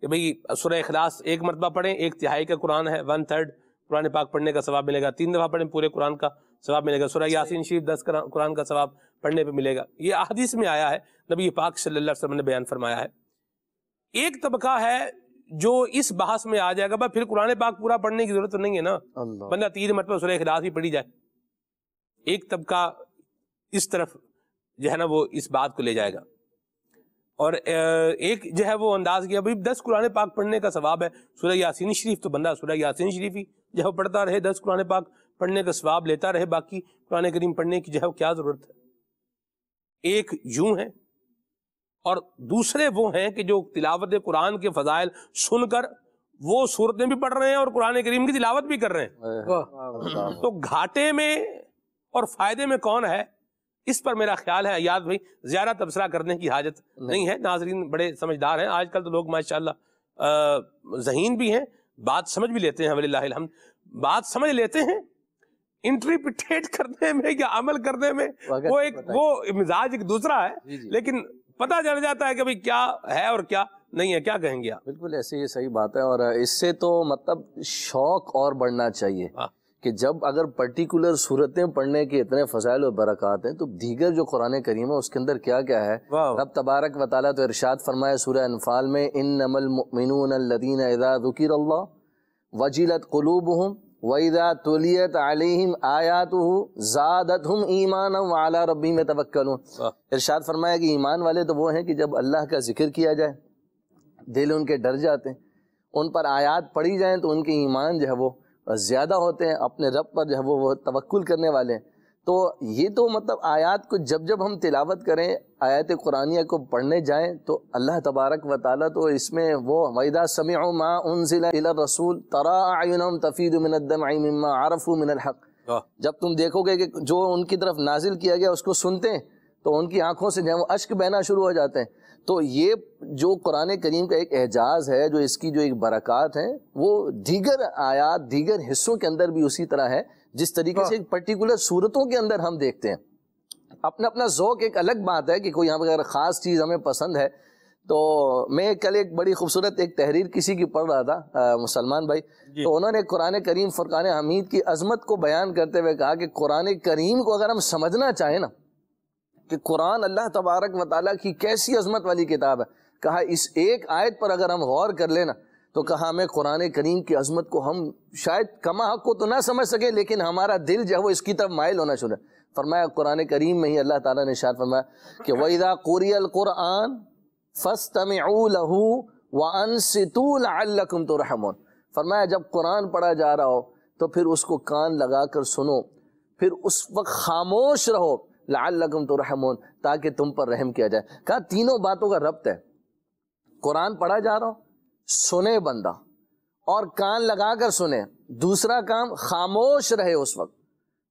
कि भाई सुरह अखलास एक मरतबा पढ़ें एक तिहाई का कुरान है वन थर्ड कुरान पाक पढ़ने का सवाब मिलेगा तीन दफ़ा पढ़ें पूरे कुरान का सवाब मिलेगा सुरह यासीन शरीफ दस कुरान का सवाब पढ़ने पर मिलेगा ये अहदीस में आया है नबी पाक सल्ला ने बयान फरमाया है एक तबका है जो इस बहस में आ जाएगा भाई फिर कुरान पाक पूरा पढ़ने की जरूरत तो नहीं है ना बंदा तीन मरतबा सुरह अखलास ही पढ़ी जाए एक तबका इस तरफ जो है ना वो इस बात को ले जाएगा और एक जो है वो अंदाज किया भाई दस कुरान पाक पढ़ने का स्वाब है सूर्य यासिन शरीफ तो बंदा सूर्य यासिन शरीफ ही जो है पढ़ता रहे दस कुरान पाक पढ़ने का स्वाब लेता रहे बाकी कुरान करीम पढ़ने की जो है क्या ज़रूरत है एक यूं है और दूसरे वो हैं कि जो तिलावत कुरान के फजाइल सुनकर वो सूरतें भी पढ़ रहे हैं और कुरान करीम की तिलावत भी कर रहे हैं तो घाटे में और फायदे में कौन है इस पर मेरा ख्याल है याद भाई ज्यादा तबसरा करने की हाजत नहीं, नहीं है नाजरीन बड़े समझदार हैं आजकल तो लोग माशाल्लाह जहीन भी हैं बात समझ भी लेते हैं हम बात समझ लेते हैं इंटरप्रिटेट करने में या अमल करने में वो एक वो मिजाज एक दूसरा है जी जी। लेकिन पता चल जाता है कि भाई क्या है और क्या नहीं है क्या कहेंगे आप बिल्कुल ऐसे ऐसी सही बात है और इससे तो मतलब शौक और बढ़ना चाहिए हाँ। कि जब अगर पर्टिकुलर सूरतें पढ़ने के इतने फसाइल और बरक़ात हैं तो दीगर जो कुरान करीम है उसके अंदर क्या क्या है रब तबारक वाली तो इरशाद फरमाया सूर्य अनफाल में इन नमलमिनदीन अदा रुकी वजीलत कलूब हूँ वईदा तुलियत आलिम आयात ज़ादत हम ईमान आला रबी में तवक्ल इरशाद फरमाया कि ईमान वाले तो वो हैं कि जब अल्लाह का जिक्र किया जाए दिल उनके डर जाते हैं उन पर आयात पढ़ी जाएँ तो उनके ईमान जो है वो ज़्यादा होते हैं अपने रब पर जो है वो वो तवक्ल करने वाले हैं तो ये तो मतलब आयत को जब जब हम तिलावत करें आयत कुरानिया को पढ़ने जाएं तो अल्लाह तबारक व ताली तो इसमें वो वैदा समी माँ उन रसूल तरा आयुन तफ़ीद मिनदम आरफ़ हक जब तुम देखोगे कि जो उनकी तरफ नाजिल किया गया उसको सुनते हैं तो उनकी आंखों से जो है वो अश्क बहना शुरू हो जाते हैं तो ये जो कुरान करीम का एक एजाज़ है जो इसकी जो एक बरक़ात है वो दीगर आयात दीगर हिस्सों के अंदर भी उसी तरह है जिस तरीके हाँ। से एक पर्टिकुलर सूरतों के अंदर हम देखते हैं अपना अपना ज़ोक एक अलग बात है कि कोई यहाँ अगर ख़ास चीज़ हमें पसंद है तो मैं कल एक बड़ी खूबसूरत एक तहरीर किसी की पढ़ रहा था मुसलमान भाई तो उन्होंने कुरान करीम फ़ुरक़ान हमीद की अजमत को बयान करते हुए कहा कि कुरान करीम को अगर हम समझना चाहें ना कि कुरान अल्लाह तबारक वाली की कैसी अजमत वाली किताब है कहा इस एक आयत पर अगर हम गौर कर लेना तो कहा हमें कुरान करीम की अजमत को हम शायद कमा हक को तो ना समझ सकें लेकिन हमारा दिल जो है वो इसकी तरफ मायल होना शुरू है फरमाया कुरान करीम में ही अल्लाह ताला ने शाद फरमाया कि वईदा कुरियल कुरान फस्तम लहू वन सितुम तो रहमन फरमाया जब कुरान पढ़ा जा रहा हो तो फिर उसको कान लगा कर सुनो फिर उस वक्त खामोश रहो लगम तो रहमोन ताकि तुम पर रहम किया जाए कहा तीनों बातों का रब्त है कुरान पढ़ा जा रहा हूं सुने बंदा और कान लगाकर सुने दूसरा काम खामोश रहे उस वक्त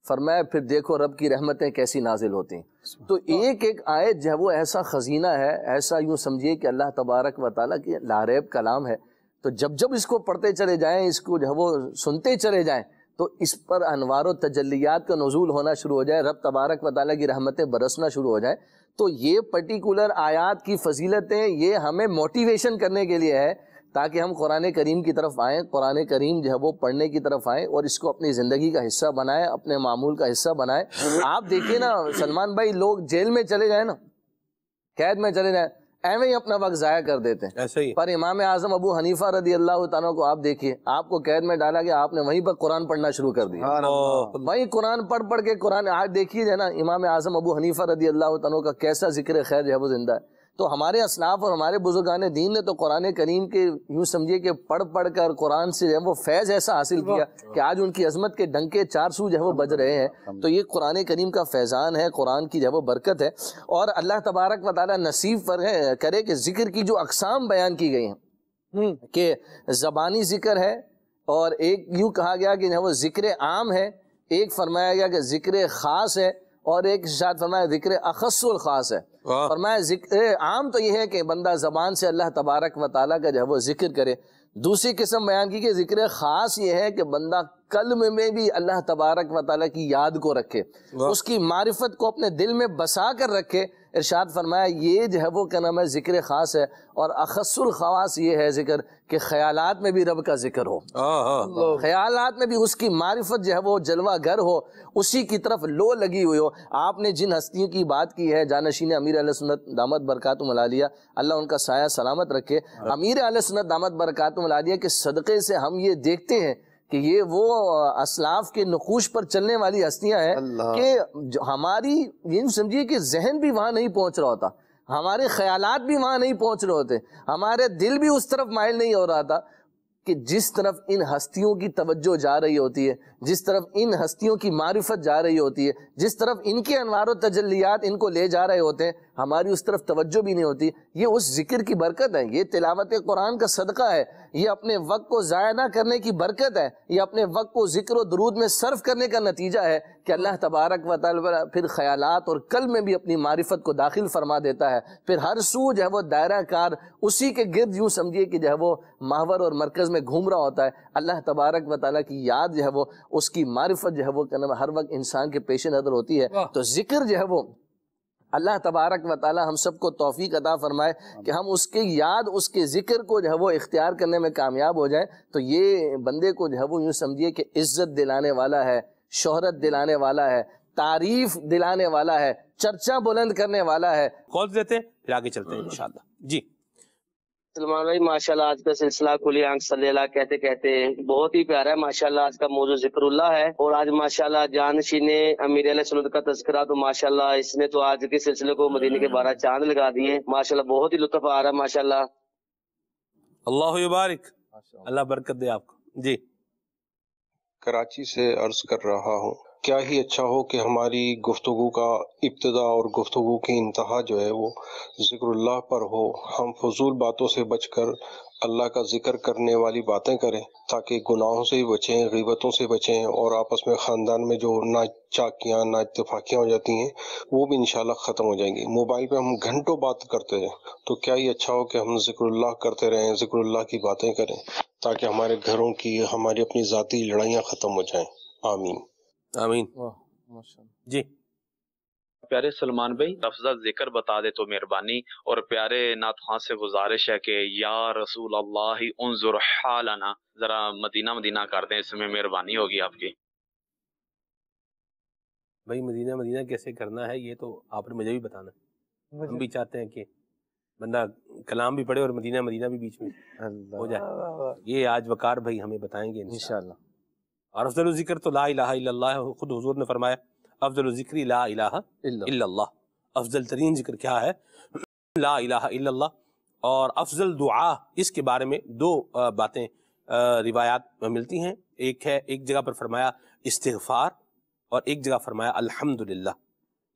फरमाया फिर देखो रब की रहमतें कैसी नाजिल होती हैं तो एक एक आयत जो है वो ऐसा खजीना है ऐसा यूं समझिए कि अल्लाह तबारक व ताली की लारेब कलाम है तो जब जब इसको पढ़ते चले जाएं इसको जो है वो सुनते चले जाएं तो इस पर अनवार तजलियात का नजूल होना शुरू हो जाए रब तबारक वाल की रहमतें बरसना शुरू हो जाए तो ये पर्टिकुलर आयात की फजीलतें ये हमें मोटिवेशन करने के लिए है ताकि हम कुरान करीम की तरफ आएँ कुरान करीम जो है वो पढ़ने की तरफ आएँ और इसको अपनी ज़िंदगी का हिस्सा बनाएँ अपने मामूल का हिस्सा बनाएँ आप देखिए ना सलमान भाई लोग जेल में चले जाए ना कैद में चले जाएँ एवं ही अपना वक्त ज़ाया कर देते हैं ऐसे ही पर इमाम आजम अबू हनीफा रदी अल्लाह तन को आप देखिए आपको कैद में डाला गया आपने वहीं पर कुरान पढ़ना शुरू कर दिया वहीं कुरान पढ़ पढ़ के कुरान आज देखिए ना इमाम आजम अबू हनीफा रदी अल्लाह तन का कैसा जिक्र खैर है वो जिंदा है तो हमारे असनाफ और हमारे बुजुर्गान दीन ने तो कुरान करीम के यूँ समझिए कि पढ़ पढ़ कर कुरान से जो है वो फैज़ ऐसा हासिल किया कि आज उनकी अजमत के डंके चार सू जो है वो बज रहे हैं तो ये कुरान करीम का फैज़ान है कुरान की जो है वो बरकत है और अल्लाह तबारक वाली नसीब पर है करे कि जिक्र की जो अकसाम बयान की गई हैं हम्म, कि ज़बानी जिक्र है और एक यूँ कहा गया कि जो है वो जिक्र आम है एक फरमाया गया कि जिक्र ख़ास है और एक शायद फरमाया जिक्र अखसल ख़ास है फरमाया जिक्र आम तो यह है कि बंदा ज़बान से अल्लाह तबारक व ताली का जो है वो जिक्र करे दूसरी किस्म बयान की कि जिक्र ख़ास ये है कि बंदा कलम में भी अल्लाह तबारक व ताली की याद को रखे उसकी मारिफत को अपने दिल में बसा कर रखे इरशाद फरमाया ये जो है वो क्या नाम है ज़िक्र ख़ास है और अखसुल खास ये है ज़िक्र कि ख्यालात में भी रब का ज़िक्र हो ख्यालात में भी उसकी मारिफत जो है वो जलवा घर हो उसी की तरफ लो लगी हुई हो आपने जिन हस्तियों की बात की है जानशीन अमीर सुन्नत दामद बरकत मलालिया अल्लाह उनका साया सलामत रखे हाँ। अमीर सुनत दामद बरकत मलालिया के सदक़े से हम ये देखते हैं कि ये वो असलाफ के नकूश पर चलने वाली हस्तियां हैं कि हमारी ये समझिए कि जहन भी वहाँ नहीं पहुंच रहा होता हमारे ख्याल भी वहां नहीं पहुंच रहे होते हमारे दिल भी उस तरफ माइल नहीं हो रहा था कि जिस तरफ इन हस्तियों की तवज्जो जा रही होती है जिस तरफ इन हस्तियों की मारिफत जा रही होती है जिस तरफ इनके अनवार तजलियात इनको ले जा रहे होते हैं हमारी उस तरफ तवज्जो भी नहीं होती ये उस जिक्र की बरकत है ये तिलावत कुरान का सदका है ये अपने वक्त को ज़ाया ना करने की बरकत है ये अपने वक्त को जिक्र दरूद में सर्व करने का नतीजा है कि अल्लाह तबारक व फिर ख्याल और कल में भी अपनी मारिफत को दाखिल फरमा देता है फिर हर सू जो है वो दायरा कार उसी के गिरद यूँ समझिए कि जो है वो माहवर और मरकज़ में घूम रहा होता है अल्लाह तबारक व ताली की याद जो है वो उसकी मारिफत जो है वो हर वक्त इंसान के पेश नज़र होती है तो जिक्र जो है वो अल्लाह तबारक व ताली हम सबको तोफ़ी अदा फरमाए कि हम उसके याद उसके ज़िक्र को जो है वो इख्तियार करने में कामयाब हो जाए तो ये बंदे को जो है वो यूँ समझिए कि इज़्ज़त दिलाने वाला है शोहरत दिलाने वाला है तारीफ दिलाने वाला है चर्चा बुलंद करने वाला है कॉल देते फिर आगे चलते हैं इन जी सलमान भाई माशाल्लाह आज का सिलसिला कुली आंख सलेला कहते कहते बहुत ही प्यारा है माशाल्लाह आज का मौजूद जिक्रुल्ला है और आज माशाल्लाह जान जानशीन अमीर सुनत का तस्करा तो माशाल्लाह इसने तो आज के सिलसिले को मदीने के बारह चांद लगा दिए माशाल्लाह बहुत ही लुत्फ आ रहा है माशाला अल्लाह मुबारक अल्लाह बरकत दे आपको जी कराची से अर्ज कर रहा हूँ क्या ही अच्छा हो कि हमारी गुफ्तु का इब्तदा और गुफ्तु की इंतहा जो है वो ज़िक्रल्ला पर हो हम फजूल बातों से बच कर अल्लाह का जिक्र करने वाली बातें करें ताकि गुनाहों से ही बचें गीबतों से बचें और आपस में ख़ानदान में जो ना चाकियाँ ना इतफाक़ियाँ हो जाती हैं वो भी इन ख़त्म हो जाएंगी मोबाइल पर हम घंटों बात करते हैं तो क्या ही अच्छा हो कि हम जिक्रल्ला करते रहें जिक्रल्ला की बातें करें ताकि हमारे घरों की हमारी अपनी ज़ाती लड़ाइयाँ ख़त्म हो जाएँ आमीन आमीन जी प्यारे सलमान भाई अफजा जिक्र बता दे तो मेहरबानी और प्यारे नाथ खान से गुजारिश है कि या रसूल अल्लाह उनजुर हालाना जरा मदीना मदीना कर दें इसमें मेहरबानी होगी आपकी भाई मदीना मदीना कैसे करना है ये तो आपने मुझे भी बताना हम भी चाहते हैं कि बंदा कलाम भी पढ़े और मदीना मदीना भी बीच में हो जाए ये आज वकार भाई हमें बताएंगे इंशाल्लाह और अफजल ज़िक्र तो ला इलाहा खुद हजूर ने फरमाया अफजल जिक्र ला अफजल तरीन जिक्र क्या है ला और अफजल दुआ इसके बारे में दो बातें रिवायात मिलती हैं एक है एक जगह पर फरमाया इस्तफ़ार और एक जगह फरमाया अल्हम्दुलिल्लाह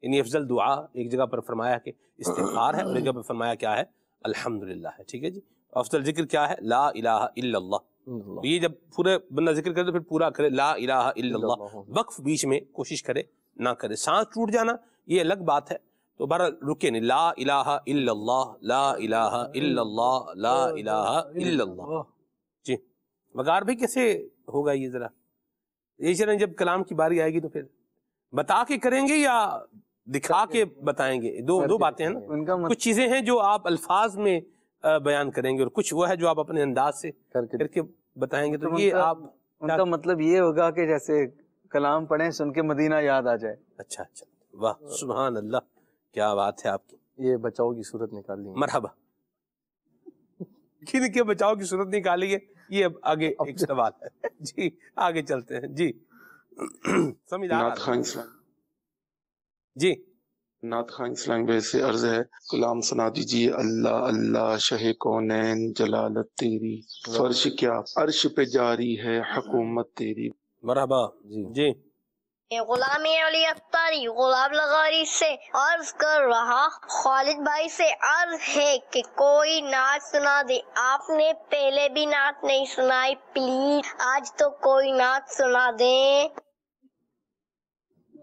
यानी अफजल दुआ एक जगह पर फरमाया कि इस्तफ़ार है और एक जगह पर फरमाया क्या है अल्हम्दुलिल्लाह है ठीक है जी अफजल जिक्र क्या है ला इलाह इल्लल्लाह ये जब पूरे बंदा जिक्र करे तो फिर पूरा करे ला इलाह इल्लल्लाह वक्फ बीच में कोशिश करे ना करे सांस टूट जाना ये अलग बात है तो बार रुके नहीं ला इलाह इल्लल्लाह ला इलाह इल्लल्लाह ला इलाह इल्लल्लाह जी वगार भी कैसे होगा ये ज़रा ये जरा जब कलाम की बारी आएगी तो फिर बता के करेंगे या दिखा के बताएंगे दो दो बातें हैं ना कुछ चीज़ें हैं जो आप अल्फाज में बयान करेंगे और कुछ वो है जो आप अपने अंदाज से करके, करके बताएंगे तो, तो ये आप उनका मतलब ये होगा कि जैसे कलाम पढ़े सुन के मदीना याद आ जाए अच्छा अच्छा वाह सुबह अल्लाह क्या बात है आपकी ये बचाव की सूरत निकाल ली मरहबा किन के बचाव की सूरत निकाली है ये अब आगे एक सवाल है जी आगे चलते हैं जी समझ आ जी नात खां इस्लामी से अर्ज है गुलाम सुना दीजिए अल्लाह अल्लाह शह कौनैन जलालत तेरी फर्श क्या अर्श पे जारी है हकूमत तेरी मरहबा जी जी गुलामी अली अख्तारी गुलाब लगारी से अर्ज कर रहा खालिद भाई से अर्ज है कि कोई नाच सुना दे आपने पहले भी नाच नहीं सुनाई प्लीज आज तो कोई नाच सुना दे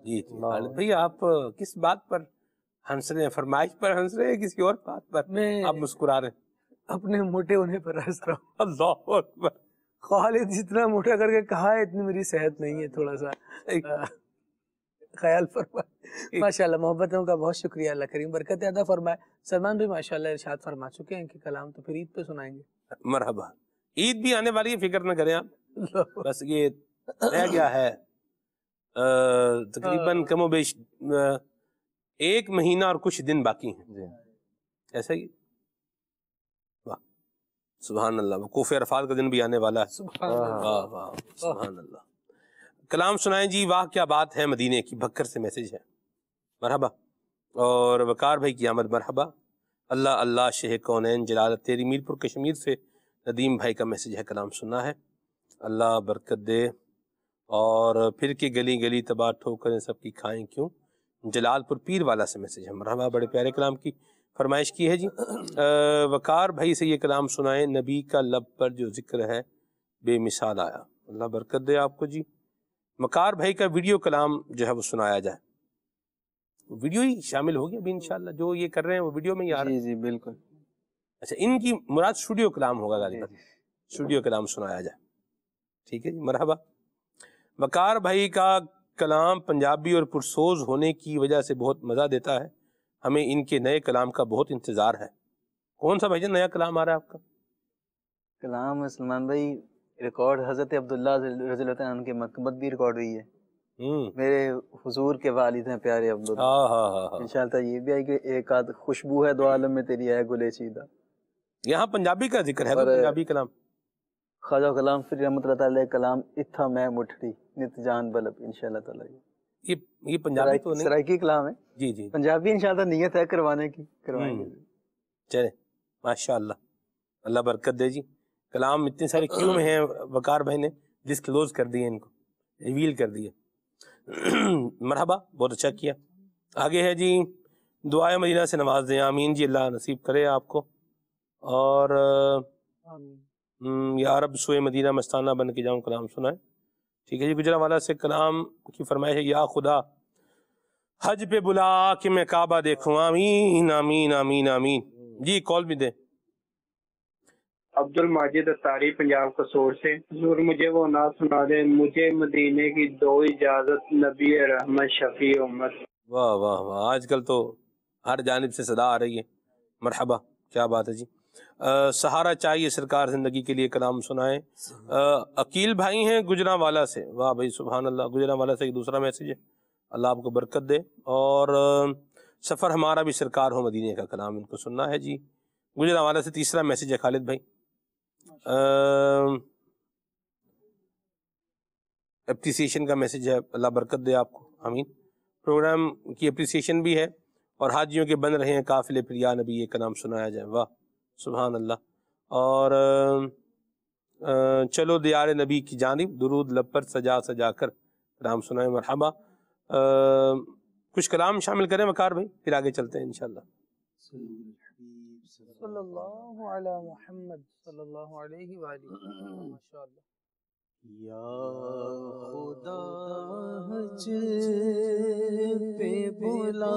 जी खालिद हाँ। भैया आप किस बात पर हंस रहे हैं फरमाइश पर हंस रहे हैं किसी और बात पर मैं आप मुस्कुरा रहे अपने मोटे होने पर हंस रहा हूँ अल्लाह खालिद जितना मोटा करके कहा है इतनी मेरी सेहत नहीं है थोड़ा सा ख्याल फरमाए माशाल्लाह मोहब्बतों का बहुत शुक्रिया अल्लाह करीम बरकत अदा फरमाए सलमान भी माशाल्लाह इरशाद फरमा चुके हैं कि कलाम तो फिर ईद पे सुनाएंगे मरहबा ईद भी आने वाली है फिक्र ना करें आप बस ये रह गया है तकरीबन कमो बेश एक महीना और कुछ दिन बाकी हैं ऐसा ही वाह सुबह अल्लाह कोफे अरफात का दिन भी आने वाला है वाह वाह सुबह अल्लाह कलाम सुनाएं जी वाह क्या बात है मदीने की भक्कर से मैसेज है मरहबा और वकार भाई की आमद मरहबा अल्लाह अल्लाह शेह कौन जलाल तेरी मीरपुर कश्मीर से नदीम भाई का मैसेज है कलाम सुना है अल्लाह बरकत दे और फिर के गली गली तबाह ठोकर सबकी खाएं क्यों जलालपुर पीर वाला से मैसेज है मरहबा बड़े प्यारे कलाम की फरमाइश की है जी आ, वकार भाई से ये कलाम सुनाए नबी का लब पर जो जिक्र है बेमिसाल आया अल्लाह बरकत दे आपको जी वकार भाई का वीडियो कलाम जो है वो सुनाया जाए वीडियो ही शामिल होगी अभी इनशाला जो ये कर रहे हैं वो वीडियो में ही आ रही है जी बिल्कुल अच्छा इनकी मुराद स्टूडियो कलाम होगा गालिबा स्टूडियो कलाम सुनाया जाए ठीक है जी मरहबा वकार भाई का कलाम पंजाबी और पुरसोज होने की वजह से बहुत मज़ा देता है हमें इनके नए कलाम का बहुत इंतज़ार है कौन सा भाई नया कलाम आ रहा है आपका कलाम सलमान भाई रिकॉर्ड हज़रत अब्दुल्ला रजील के मकबत भी रिकॉर्ड हुई है हम्म। मेरे हुजूर के वालिद हैं प्यारे अब्दुल्ला हाँ, हाँ, हाँ, ये भी आई कि एक आध खुशबू है दो आलम में तेरी है गुले चीदा यहाँ पंजाबी का जिक्र है पंजाबी कलाम ख्वाजा कलाम फिर रमत कलाम इत्था मैं मुठरी नित जान बलब इनशाला ये ये पंजाबी तो नहीं सराइकी कलाम है जी जी पंजाबी नियत है करवाने की करवाएंगे हम्म। चले माशाल्लाह अल्लाह बरकत दे जी कलाम इतने सारे क्यों में हैं वकार भाई ने डिस्क्लोज कर दिए इनको रिवील कर मरहबा बहुत अच्छा किया आगे है जी दुआ मदीना से नवाज दें आमीन जी अल्लाह नसीब करे आपको और हम्म, यार अरब सोए मदीना मस्ताना बन के जाऊँ कलाम सुनाए ठीक है जी गुजरावाला से कलाम की फरमाइश है या खुदा हज पे बुला के मैं काबा देखूं आमीन आमीन आमीन आमीन जी कॉल भी दे अब्दुल माजिद अतारी पंजाब कसोर से जरूर मुझे वो ना सुना दे मुझे मदीने की दो इजाजत नबी रहमत शफी उम्मत वाह वाह वाह आजकल तो हर जानब से सदा आ रही है मरहबा क्या बात है जी आ, सहारा चाहिए सरकार ज़िंदगी के लिए कलाम सुनाएं अकील भाई हैं गुजरा वाला से वाह भाई सुबहान अल्लाह वाला से एक दूसरा मैसेज है अल्लाह आपको बरकत दे और सफ़र हमारा भी सरकार हो मदीने का कलाम इनको सुनना है जी गुजरा वाला से तीसरा मैसेज है खालिद भाई अप्रिसिएशन का मैसेज है अल्लाह बरकत दे आपको अमीन प्रोग्राम की अप्रिसिएशन भी है और हाजियों के बन रहे हैं काफिले या नबी ये का नाम सुनाया जाए वाह सुबहान अल्लाह और चलो दियार नबी की जानब दरूद लब पर सजा सजा कर राम सुनाए मरहबा कुछ कलाम शामिल करें वकार भाई फिर आगे चलते हैं इनशाला या खुदा हज पे बुला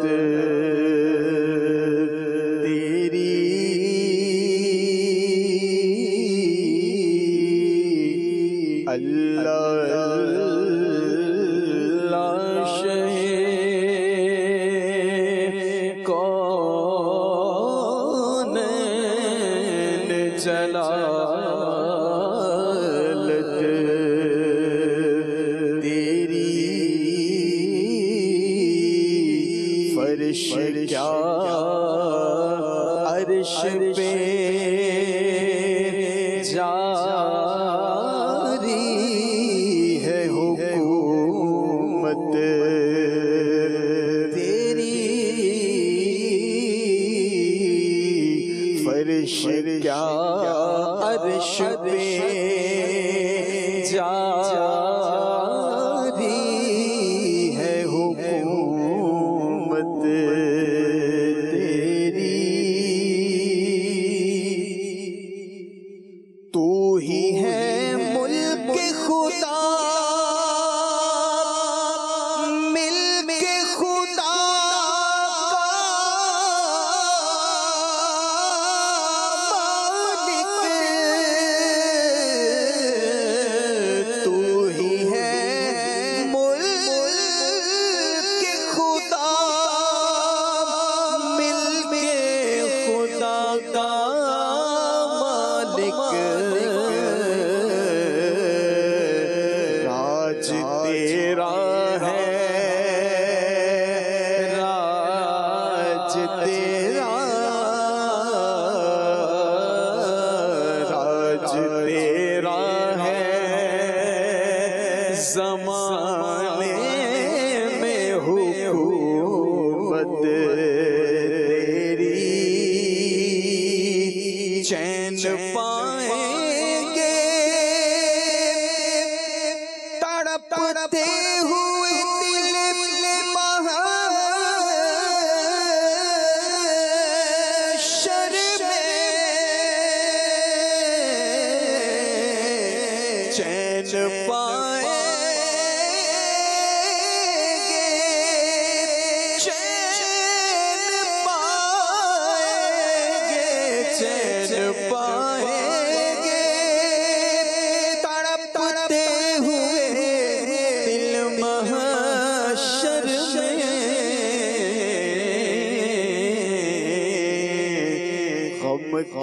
Dude.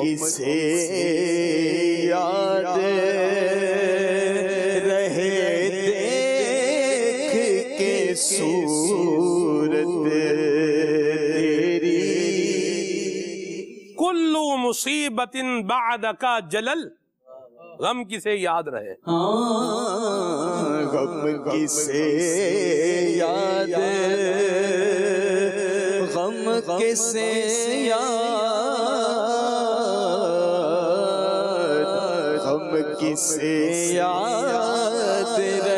किसे याद रहे देख के सूरत तेरी कुल्लू मुसीबत इन बाद का जलल हाँ, गम किसे याद रहे गम किसे याद गम किसे याद किसे याद रहे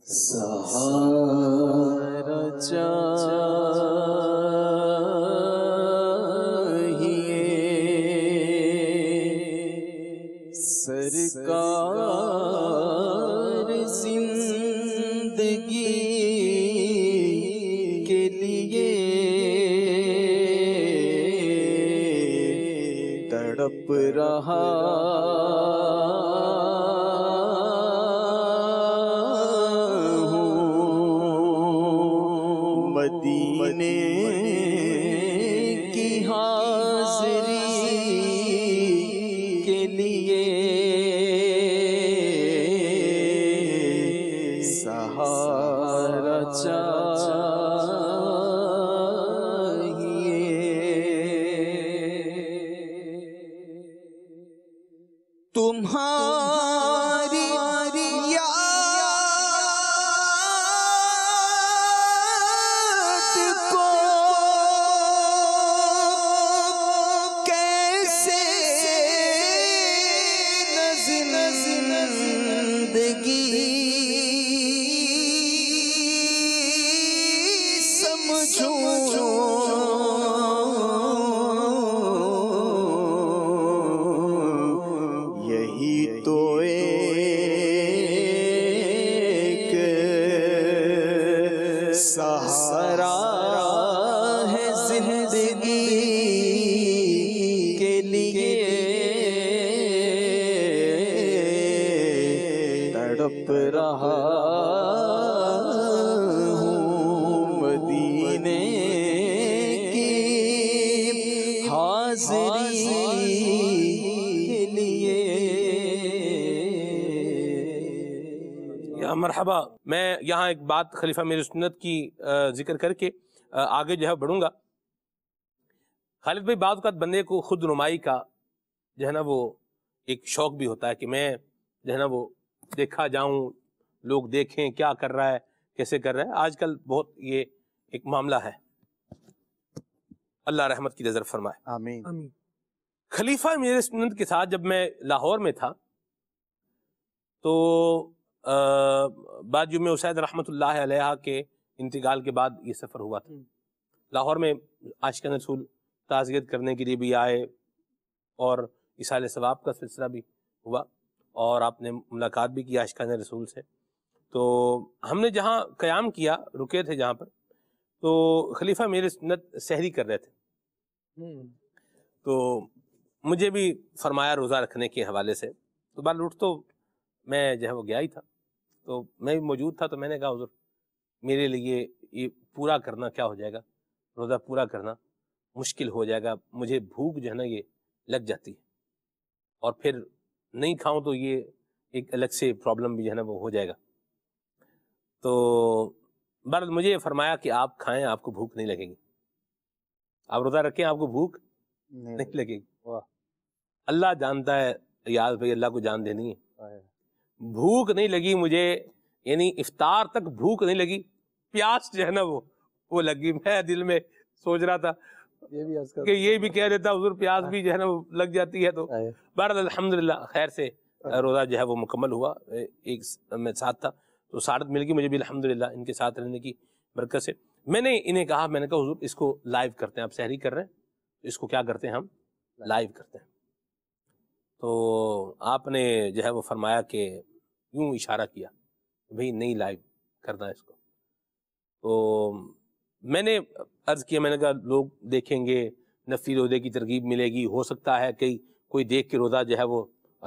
So. So. बात खलीफा मेरी सुन्नत की जिक्र करके आगे जो है बढ़ूंगा खालिद भाई बाद बंदे को खुद नुमाई का जो है ना वो एक शौक़ भी होता है कि मैं जो है ना वो देखा जाऊं लोग देखें क्या कर रहा है कैसे कर रहा है आजकल बहुत ये एक मामला है अल्लाह रहमत की नज़र फरमाए आमीन खलीफा मेरे सुनंद के साथ जब मैं लाहौर में था तो बाद युम उसैद रहमत के इंतकाल के बाद ये सफ़र हुआ था हम्म। लाहौर में आशिका रसूल ताज़ियत करने के लिए भी आए और इसाल सवाब का सिलसिला भी हुआ और आपने मुलाकात भी की आशिका रसूल से तो हमने जहाँ क़्याम किया रुके थे जहाँ पर तो खलीफा मेरे सुनत सहरी कर रहे थे हम्म। तो मुझे भी फरमाया रोज़ा रखने के हवाले से तो बाल उठ तो मैं जो है वो गया ही था तो मैं भी मौजूद था तो मैंने कहा हजूर मेरे लिए ये पूरा करना क्या हो जाएगा रोज़ा पूरा करना मुश्किल हो जाएगा मुझे भूख जो है ना ये लग जाती है और फिर नहीं खाऊं तो ये एक अलग से प्रॉब्लम भी जो है ना वो हो जाएगा तो बर मुझे फरमाया कि आप खाएं आपको भूख नहीं लगेगी आप रोज़ा रखें आपको भूख नहीं, नहीं लगेगी वाह अल्लाह जानता है याद भाई अल्लाह को जान देनी है भूख नहीं लगी मुझे यानी इफ्तार तक भूख नहीं लगी प्यास जो है ना वो वो लगी मैं दिल में सोच रहा था ये भी कि ये भी कह देता हजूर प्यास भी जो है ना वो लग जाती है तो बहर अलहमदिल्ला खैर से रोज़ा जो है वो मुकम्मल हुआ एक मैं साथ था तो सारत मिल गई मुझे भी अलहमदिल्ला इनके साथ रहने की बरकत से मैंने इन्हें कहा मैंने कहा हजूर इसको लाइव करते हैं आप सहरी कर रहे हैं तो इसको क्या करते हैं हम लाइव करते हैं तो आपने जो है वो फरमाया कि यूं इशारा किया भाई नहीं लाइव करना है इसको तो मैंने अर्ज़ किया मैंने कहा लोग देखेंगे नफी रोज़े की तरकीब मिलेगी हो सकता है कि कोई देख के रोज़ा जो है वो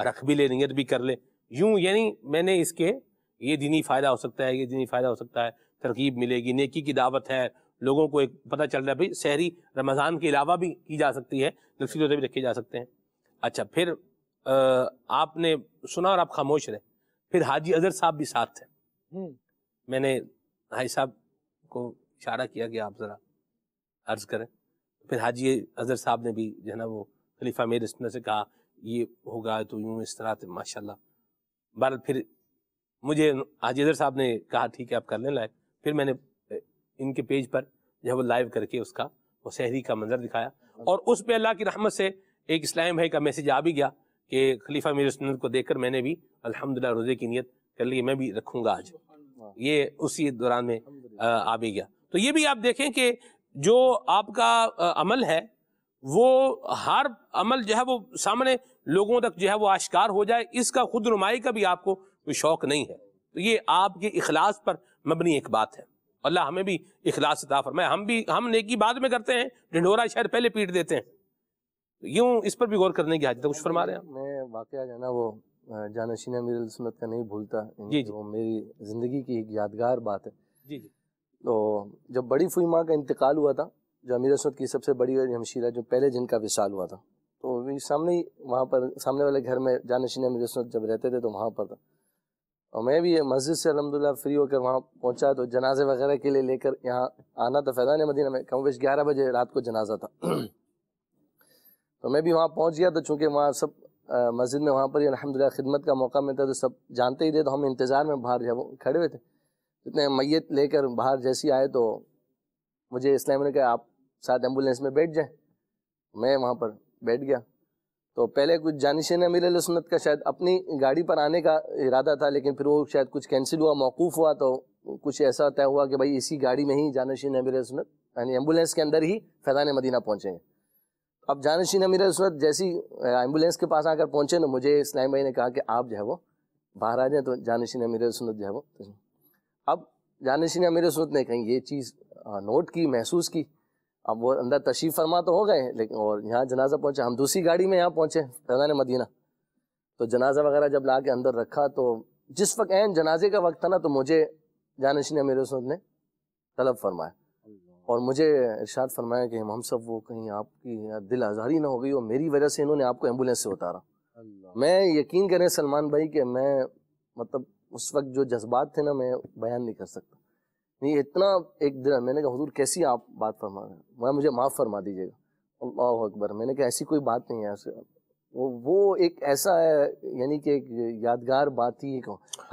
रख भी ले नीयत भी कर ले यूं यानी मैंने इसके ये दिनी फ़ायदा हो सकता है ये दिनी फ़ायदा हो सकता है तरकीब मिलेगी नेकी की दावत है लोगों को एक पता चल रहा है भाई शहरी रमज़ान के अलावा भी की जा सकती है नफसी रोज़े भी रखे जा सकते हैं अच्छा फिर आ, आपने सुना और आप खामोश रहे फिर हाजी अजहर साहब भी साथ थे हम्म। मैंने हाजी साहब को इशारा किया कि आप ज़रा अर्ज करें फिर हाजी अजहर साहब ने भी जो है ना वो खलीफा मेरे इसमें से कहा ये होगा तो यूं इस तरह माशाल्लाह बहर फिर मुझे हाजी अजहर साहब ने कहा ठीक है आप कर लें लाइव फिर मैंने इनके पेज पर जो है वो लाइव करके उसका वो शहरी का मंजर दिखाया अच्छा। और उस पर अल्लाह की रहमत से एक इस्लाम भाई का मैसेज आ भी गया कि खलीफा मेरे सुन्नत को देखकर मैंने भी अल्हम्दुलिल्लाह रोज़े की नीयत कर ली मैं भी रखूंगा आज ये उसी दौरान में आ भी गया तो ये भी आप देखें कि जो आपका अमल है वो हर अमल जो है वो सामने लोगों तक जो है वो आश्कार हो जाए इसका खुद नुमाई का भी आपको कोई शौक नहीं है तो ये आपके अखलास पर मबनी एक बात है अल्लाह हमें भी इखलास फरमाए हम भी हम नेकी बाद में करते हैं ढिंडोरा शहर पहले पीट देते हैं यूं इस पर भी गौर करने की हाजत कुछ फरमा रहे हैं मैं वाक़ जाना वो जानशीन अमीर सुनत का नहीं भूलता जी जी वो मेरी ज़िंदगी की एक यादगार बात है जी जी तो जब बड़ी फुई माँ का इंतकाल हुआ था जो अमीर सुनत की सबसे बड़ी हमशीरा जो पहले जिनका विशाल हुआ था तो मेरी सामने ही वहाँ पर सामने वाले घर में जानशीन अमीर सुनत जब रहते थे तो वहाँ पर था और मैं भी मस्जिद से अलहमदिल्ला फ्री होकर वहाँ पहुँचा तो जनाजे वगैरह के लिए लेकर यहाँ आना था फैजान मदीना में कम बेश ग्यारह बजे रात को जनाजा था तो मैं भी वहाँ पहुँच गया तो चूँकि वहाँ सब मस्जिद में वहाँ पर ही अलहमदिल्ला खिदमत का मौका मिलता तो सब जानते ही थे तो हम इंतज़ार में बाहर जब खड़े हुए थे इतने मैत लेकर बाहर जैसी आए तो मुझे इस्लाम ने कहा आप साथ एम्बुलेंस में बैठ जाएं मैं वहाँ पर बैठ गया तो पहले कुछ जानिशन अमीर सुनत का शायद अपनी गाड़ी पर आने का इरादा था लेकिन फिर वो शायद कुछ कैंसिल हुआ मौकूफ़ हुआ तो कुछ ऐसा तय हुआ कि भाई इसी गाड़ी में ही जानिशन अमीर सुनत यानी एम्बुलेंस के अंदर ही फैजान मदीना पहुँचेंगे अब जानशीन उस वक्त जैसी एम्बुलेंस के पास आकर पहुंचे ना मुझे इस्लाम भाई ने कहा कि आप जो है वो बाहर आ जाए तो ने अमीर सुनत जो है वो तो अब जानशीन अमीर सुनत ने कहीं ये चीज़ नोट की महसूस की अब वो अंदर तशीफ़ फरमा तो हो गए लेकिन और यहाँ जनाजा पहुँचे हम दूसरी गाड़ी में यहाँ पहुँचे फैजान मदीना तो जनाजा वगैरह जब ला के अंदर रखा तो जिस वक्त एन जनाजे का वक्त था ना तो मुझे ने अमीर सुनत ने तलब फरमाया और मुझे इरशाद फरमाया कि हम सब वो कहीं आपकी दिल आज़ारी ना हो गई और मेरी वजह से इन्होंने आपको एम्बुलेंस से उतारा मैं यकीन करें सलमान भाई कि मैं मतलब उस वक्त जो जज्बात थे ना मैं बयान नहीं कर सकता नहीं इतना एक दिन मैंने कहा हजूर कैसी आप बात फरमा रहे हैं मैं मुझे माफ़ फरमा दीजिएगा अल्लाह अकबर मैंने कहा ऐसी कोई बात नहीं है वो एक ऐसा है यानी कि एक यादगार बात थी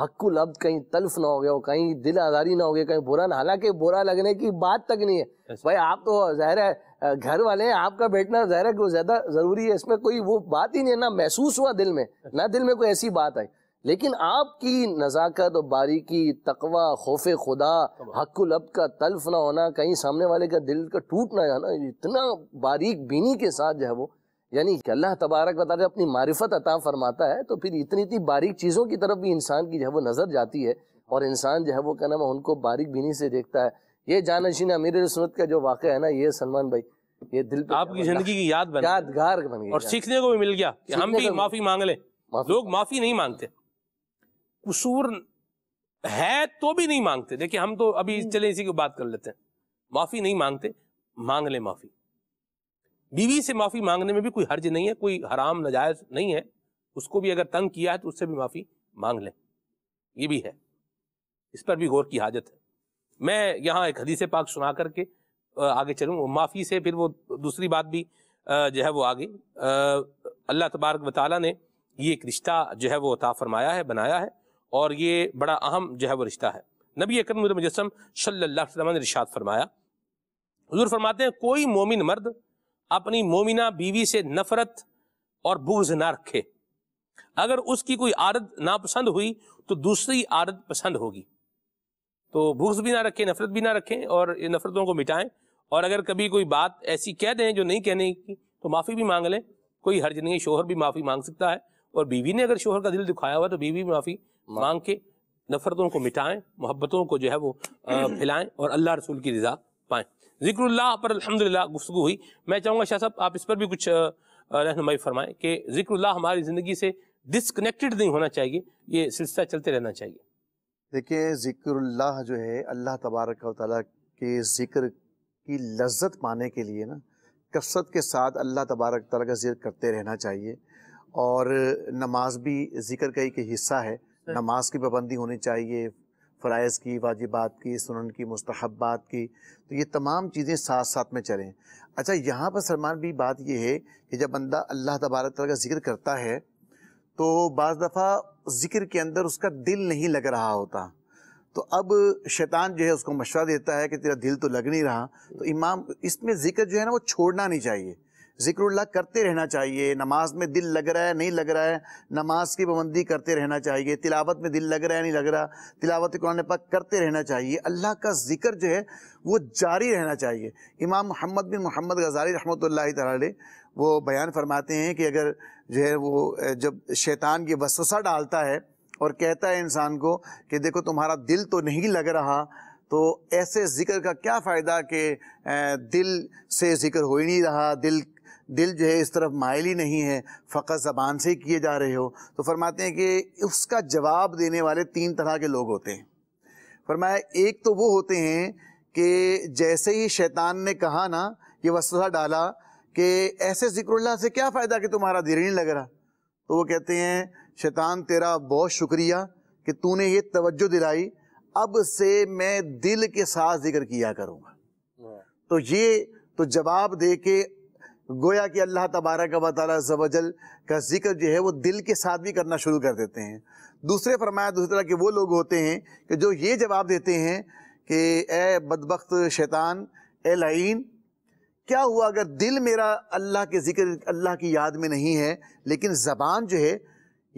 हक्कुल अब कहीं तल्फ ना हो गया हो कहीं दिल आजारी ना हो गया कहीं बुरा ना हालांकि बुरा लगने की बात तक नहीं है भाई आप तो जाहिर है घर वाले हैं आपका बैठना जाहिर है ज्यादा जरूरी है इसमें कोई वो बात ही नहीं है ना महसूस हुआ दिल में ना दिल में कोई ऐसी बात आई लेकिन आपकी नज़ाकत और बारीकी तकवा खौफ खुदा हक्ल अब का तल्फ ना होना कहीं सामने वाले का दिल का टूट ना जाना इतना बारीक बीनी के साथ जो है वो यानी कि अल्लाह तबारक बता जब अपनी मारिफत अता फरमाता है तो फिर इतनी इतनी बारीक चीज़ों की तरफ भी इंसान की जो है वो नज़र जाती है और इंसान जो है वो क्या नाम उनको बारीक बीनी से देखता है ये जानशीन अमीर सुनत का जो वाक़ है ना ये सलमान भाई ये दिल आपकी जिंदगी की याद बन यादगार बन गया और सीखने को भी मिल गया कि हम भी माफ़ी मांग लें लोग माफ़ी नहीं मांगते कसूर है तो भी नहीं मांगते देखिए हम तो अभी हम्म। चले इसी को बात कर लेते हैं माफ़ी नहीं मांगते मांग ले माफ़ी बीवी से माफी मांगने में भी कोई हर्ज नहीं है कोई हराम नजायज नहीं है उसको भी अगर तंग किया है तो उससे भी माफी मांग लें ये भी है इस पर भी गौर की हाजत है मैं यहाँ एक हदीसे पाक सुना करके आगे चलूँ माफ़ी से फिर वो दूसरी बात भी जो है वो आगे अल्लाह तबारक वाली ने ये एक रिश्ता जो है वो अता फरमाया है बनाया है और ये बड़ा अहम जो है वो रिश्ता है नबी अकरम मुजस्म सल्लल्लाहु अलैहि वसल्लम ने रिशात फरमाया हजूर फरमाते हैं कोई मोमिन मर्द अपनी मोमिना बीवी से नफरत और बुग्ज ना रखे अगर उसकी कोई आदत नापसंद हुई तो दूसरी आदत पसंद होगी तो भूख भी ना रखें नफरत भी ना रखें और नफरतों को मिटाएं और अगर कभी कोई बात ऐसी कह दें जो नहीं कहने की तो माफ़ी भी मांग लें कोई हर्ज नहीं है शोहर भी माफ़ी मांग सकता है और बीवी ने अगर शोहर का दिल दुखाया हुआ तो बीवी भी माफ़ी मांग के नफरतों को मिटाएं मोहब्बतों को जो है वो फैलाएं और अल्लाह रसूल की रजा पाएं जिक्रल्ला पर अलहमदिल्ला गुफ्तु हुई मैं चाहूँगा शाह साहब आप इस पर भी कुछ रहनुमाई फरमाएं कि जिक्रल्ला हमारी ज़िंदगी से डिसकनेक्टेड नहीं होना चाहिए ये सिलसिला चलते रहना चाहिए देखिए जिक्रल्ला जो है अल्लाह तबारक के जिक्र की लज्जत पाने के लिए ना कसरत के साथ अल्लाह तबारक तला का जिक्र करते रहना चाहिए और नमाज भी जिक्र का एक हिस्सा है नमाज की पाबंदी होनी चाहिए फ़रज़ की वाजिबात की सुनन की मुस्तहबात की तो ये तमाम चीज़ें साथ साथ में चलें अच्छा यहाँ पर सलमान भी बात यह है कि जब बंदा अल्लाह तला का जिक्र करता है तो बज़ दफ़ा ज़िक्र के अंदर उसका दिल नहीं लग रहा होता तो अब शैतान जो है उसको मशवरा देता है कि तेरा दिल तो लग नहीं रहा तो इमाम इसमें ज़िक्र जो है ना वो छोड़ना नहीं चाहिए जिक्रल्ला करते रहना चाहिए नमाज में दिल लग रहा है नहीं लग रहा है नमाज की पाबंदी करते रहना चाहिए तिलावत में दिल लग रहा है नहीं लग रहा तिलावत कुरान पाक करते रहना चाहिए अल्लाह का जिक्र जो है वो जारी रहना चाहिए इमाम मोहम्मद बिन मोहम्मद गजारी रहमत ताली वो बयान फरमाते हैं कि अगर जो है वो जब शैतान की वसवसा डालता है और कहता है इंसान को कि देखो तुम्हारा दिल तो नहीं लग रहा तो ऐसे ज़िक्र का क्या फ़ायदा कि दिल से ज़िक्र हो ही नहीं रहा दिल दिल जो है इस तरफ मायल ही नहीं है फ़कत ज़बान से ही किए जा रहे हो तो फरमाते हैं कि उसका जवाब देने वाले तीन तरह के लोग होते हैं फरमाया एक तो वो होते हैं कि जैसे ही शैतान ने कहा ना ये वसा डाला कि ऐसे जिक्रुल्ला से क्या फ़ायदा कि तुम्हारा दिल नहीं लग रहा तो वो कहते हैं शैतान तेरा बहुत शुक्रिया कि तूने ये तवज्जो दिलाई अब से मैं दिल के साथ जिक्र किया करूँगा तो ये तो जवाब दे के गोया कि अल्लाह तबारक व तजल का जिक्र जो है वो दिल के साथ भी करना शुरू कर देते हैं दूसरे फरमाया दूसरी तरह के वो लोग होते हैं कि जो ये जवाब देते हैं कि ए बदबख्त शैतान ए लाइन क्या हुआ अगर दिल मेरा अल्लाह के जिक्र अल्लाह की याद में नहीं है लेकिन ज़बान जो है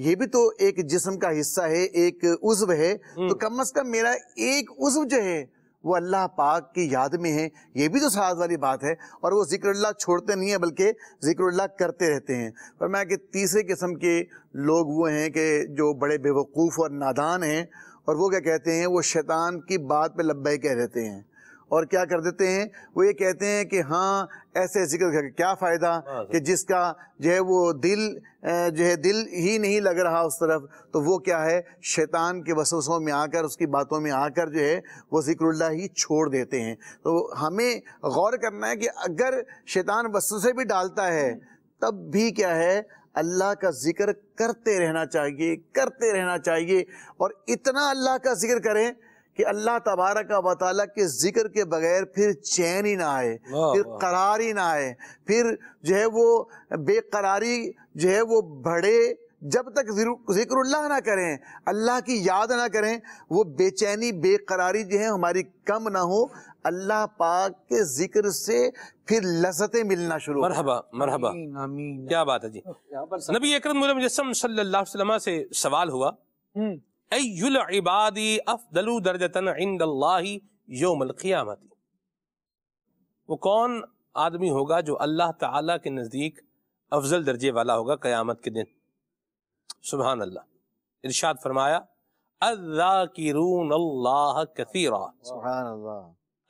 ये भी तो एक जिस्म का हिस्सा है एक उज्व है तो हम्म। कम अज़ कम मेरा एक उज्व जो है वो अल्लाह पाक की याद में है ये भी तो साज वाली बात है और वो जिक्रल्ला छोड़ते नहीं है बल्कि जिक्रल्ला करते रहते हैं पर मैं कि तीसरे किस्म के लोग वो हैं कि जो बड़े बेवकूफ़ और नादान हैं और वो क्या कहते हैं वो शैतान की बात पे लब्बे कह रहते हैं और क्या कर देते हैं वो ये कहते हैं कि हाँ ऐसे जिक्र करके क्या फ़ायदा हाँ, कि जिसका जो है वो दिल जो है दिल ही नहीं लग रहा उस तरफ तो वो क्या है शैतान के वसूसों में आकर उसकी बातों में आकर जो है वो जिक्रल्ला ही छोड़ देते हैं तो हमें गौर करना है कि अगर शैतान वसूसे भी डालता है हम्म। तब भी क्या है अल्लाह का जिक्र करते रहना चाहिए करते रहना चाहिए और इतना अल्लाह का जिक्र करें कि अल्लाह तबारक का ताली के जिक्र के बगैर फिर चैन ही ना आए फिर करार ही ना आए फिर जो है वो बेकरारी जो है वो बढ़े जब तक जिक्रल्ला ना करें अल्लाह की याद ना करें वो बेचैनी बेकरारी जो है हमारी कम ना हो अल्लाह पाक के जिक्र से फिर लजतें मिलना शुरू मरहबा मरहबा क्या बात है जी नबी अकरम मुजस्म सल्लल्लाहु अलैहि वसल्लम से सवाल हुआ हम्म। अयुल इबादी अफदलू दर्जतन इंदल्लाही योमल क़ियामती वो कौन आदमी होगा जो अल्लाह ताला के नज़दीक अफजल दर्जे वाला होगा क़यामत के दिन सुबहान अल्लाह इरशाद फरमाया अल्लाह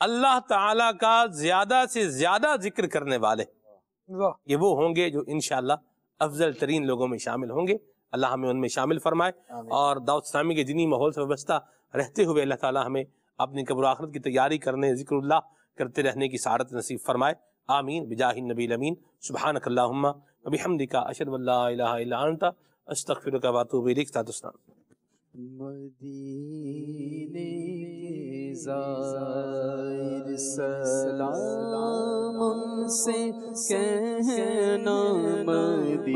अल्लाह ताला का ज़्यादा से ज़्यादा जिक्र करने वाले ये वो होंगे जो इन अफजल तरीन लोगों में शामिल होंगे अल्लाह हमें उनमें शामिल फरमाए और दाऊद इस्लामी के जिनी माहौल से व्यवस्था रहते हुए अल्लाह ताला हमें अपनी कब्र आखरत की तैयारी करने जिक्रल्ला करते रहने की सारत नसीब फरमाए आमीन बिजाहिन नबी अमीन सुबहान अभी हम दिखा अशद अल्लाह अस्तफ़िर का वातूब लिखता मदीने के ज़ाहिर सलाम उनसे कहना मदीने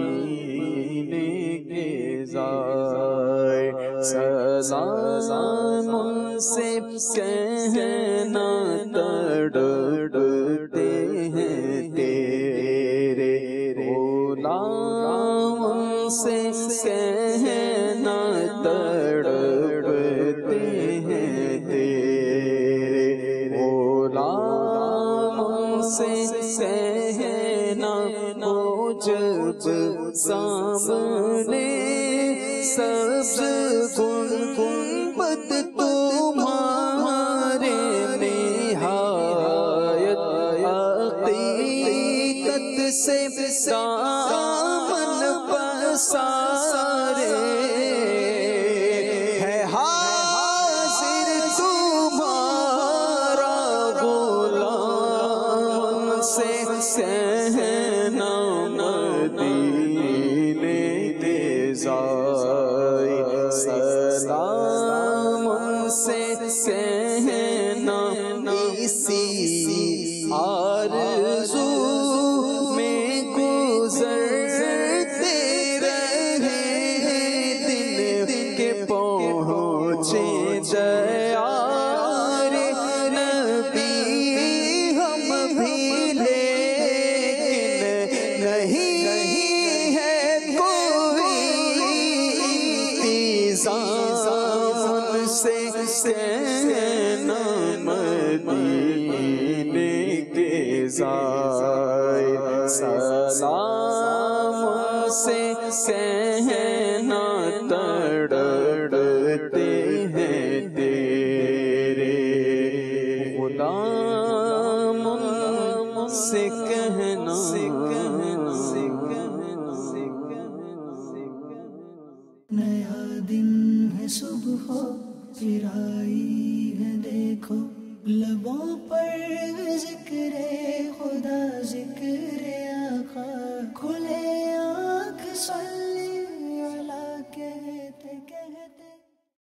के जाए सलाम उनसे कहना तड़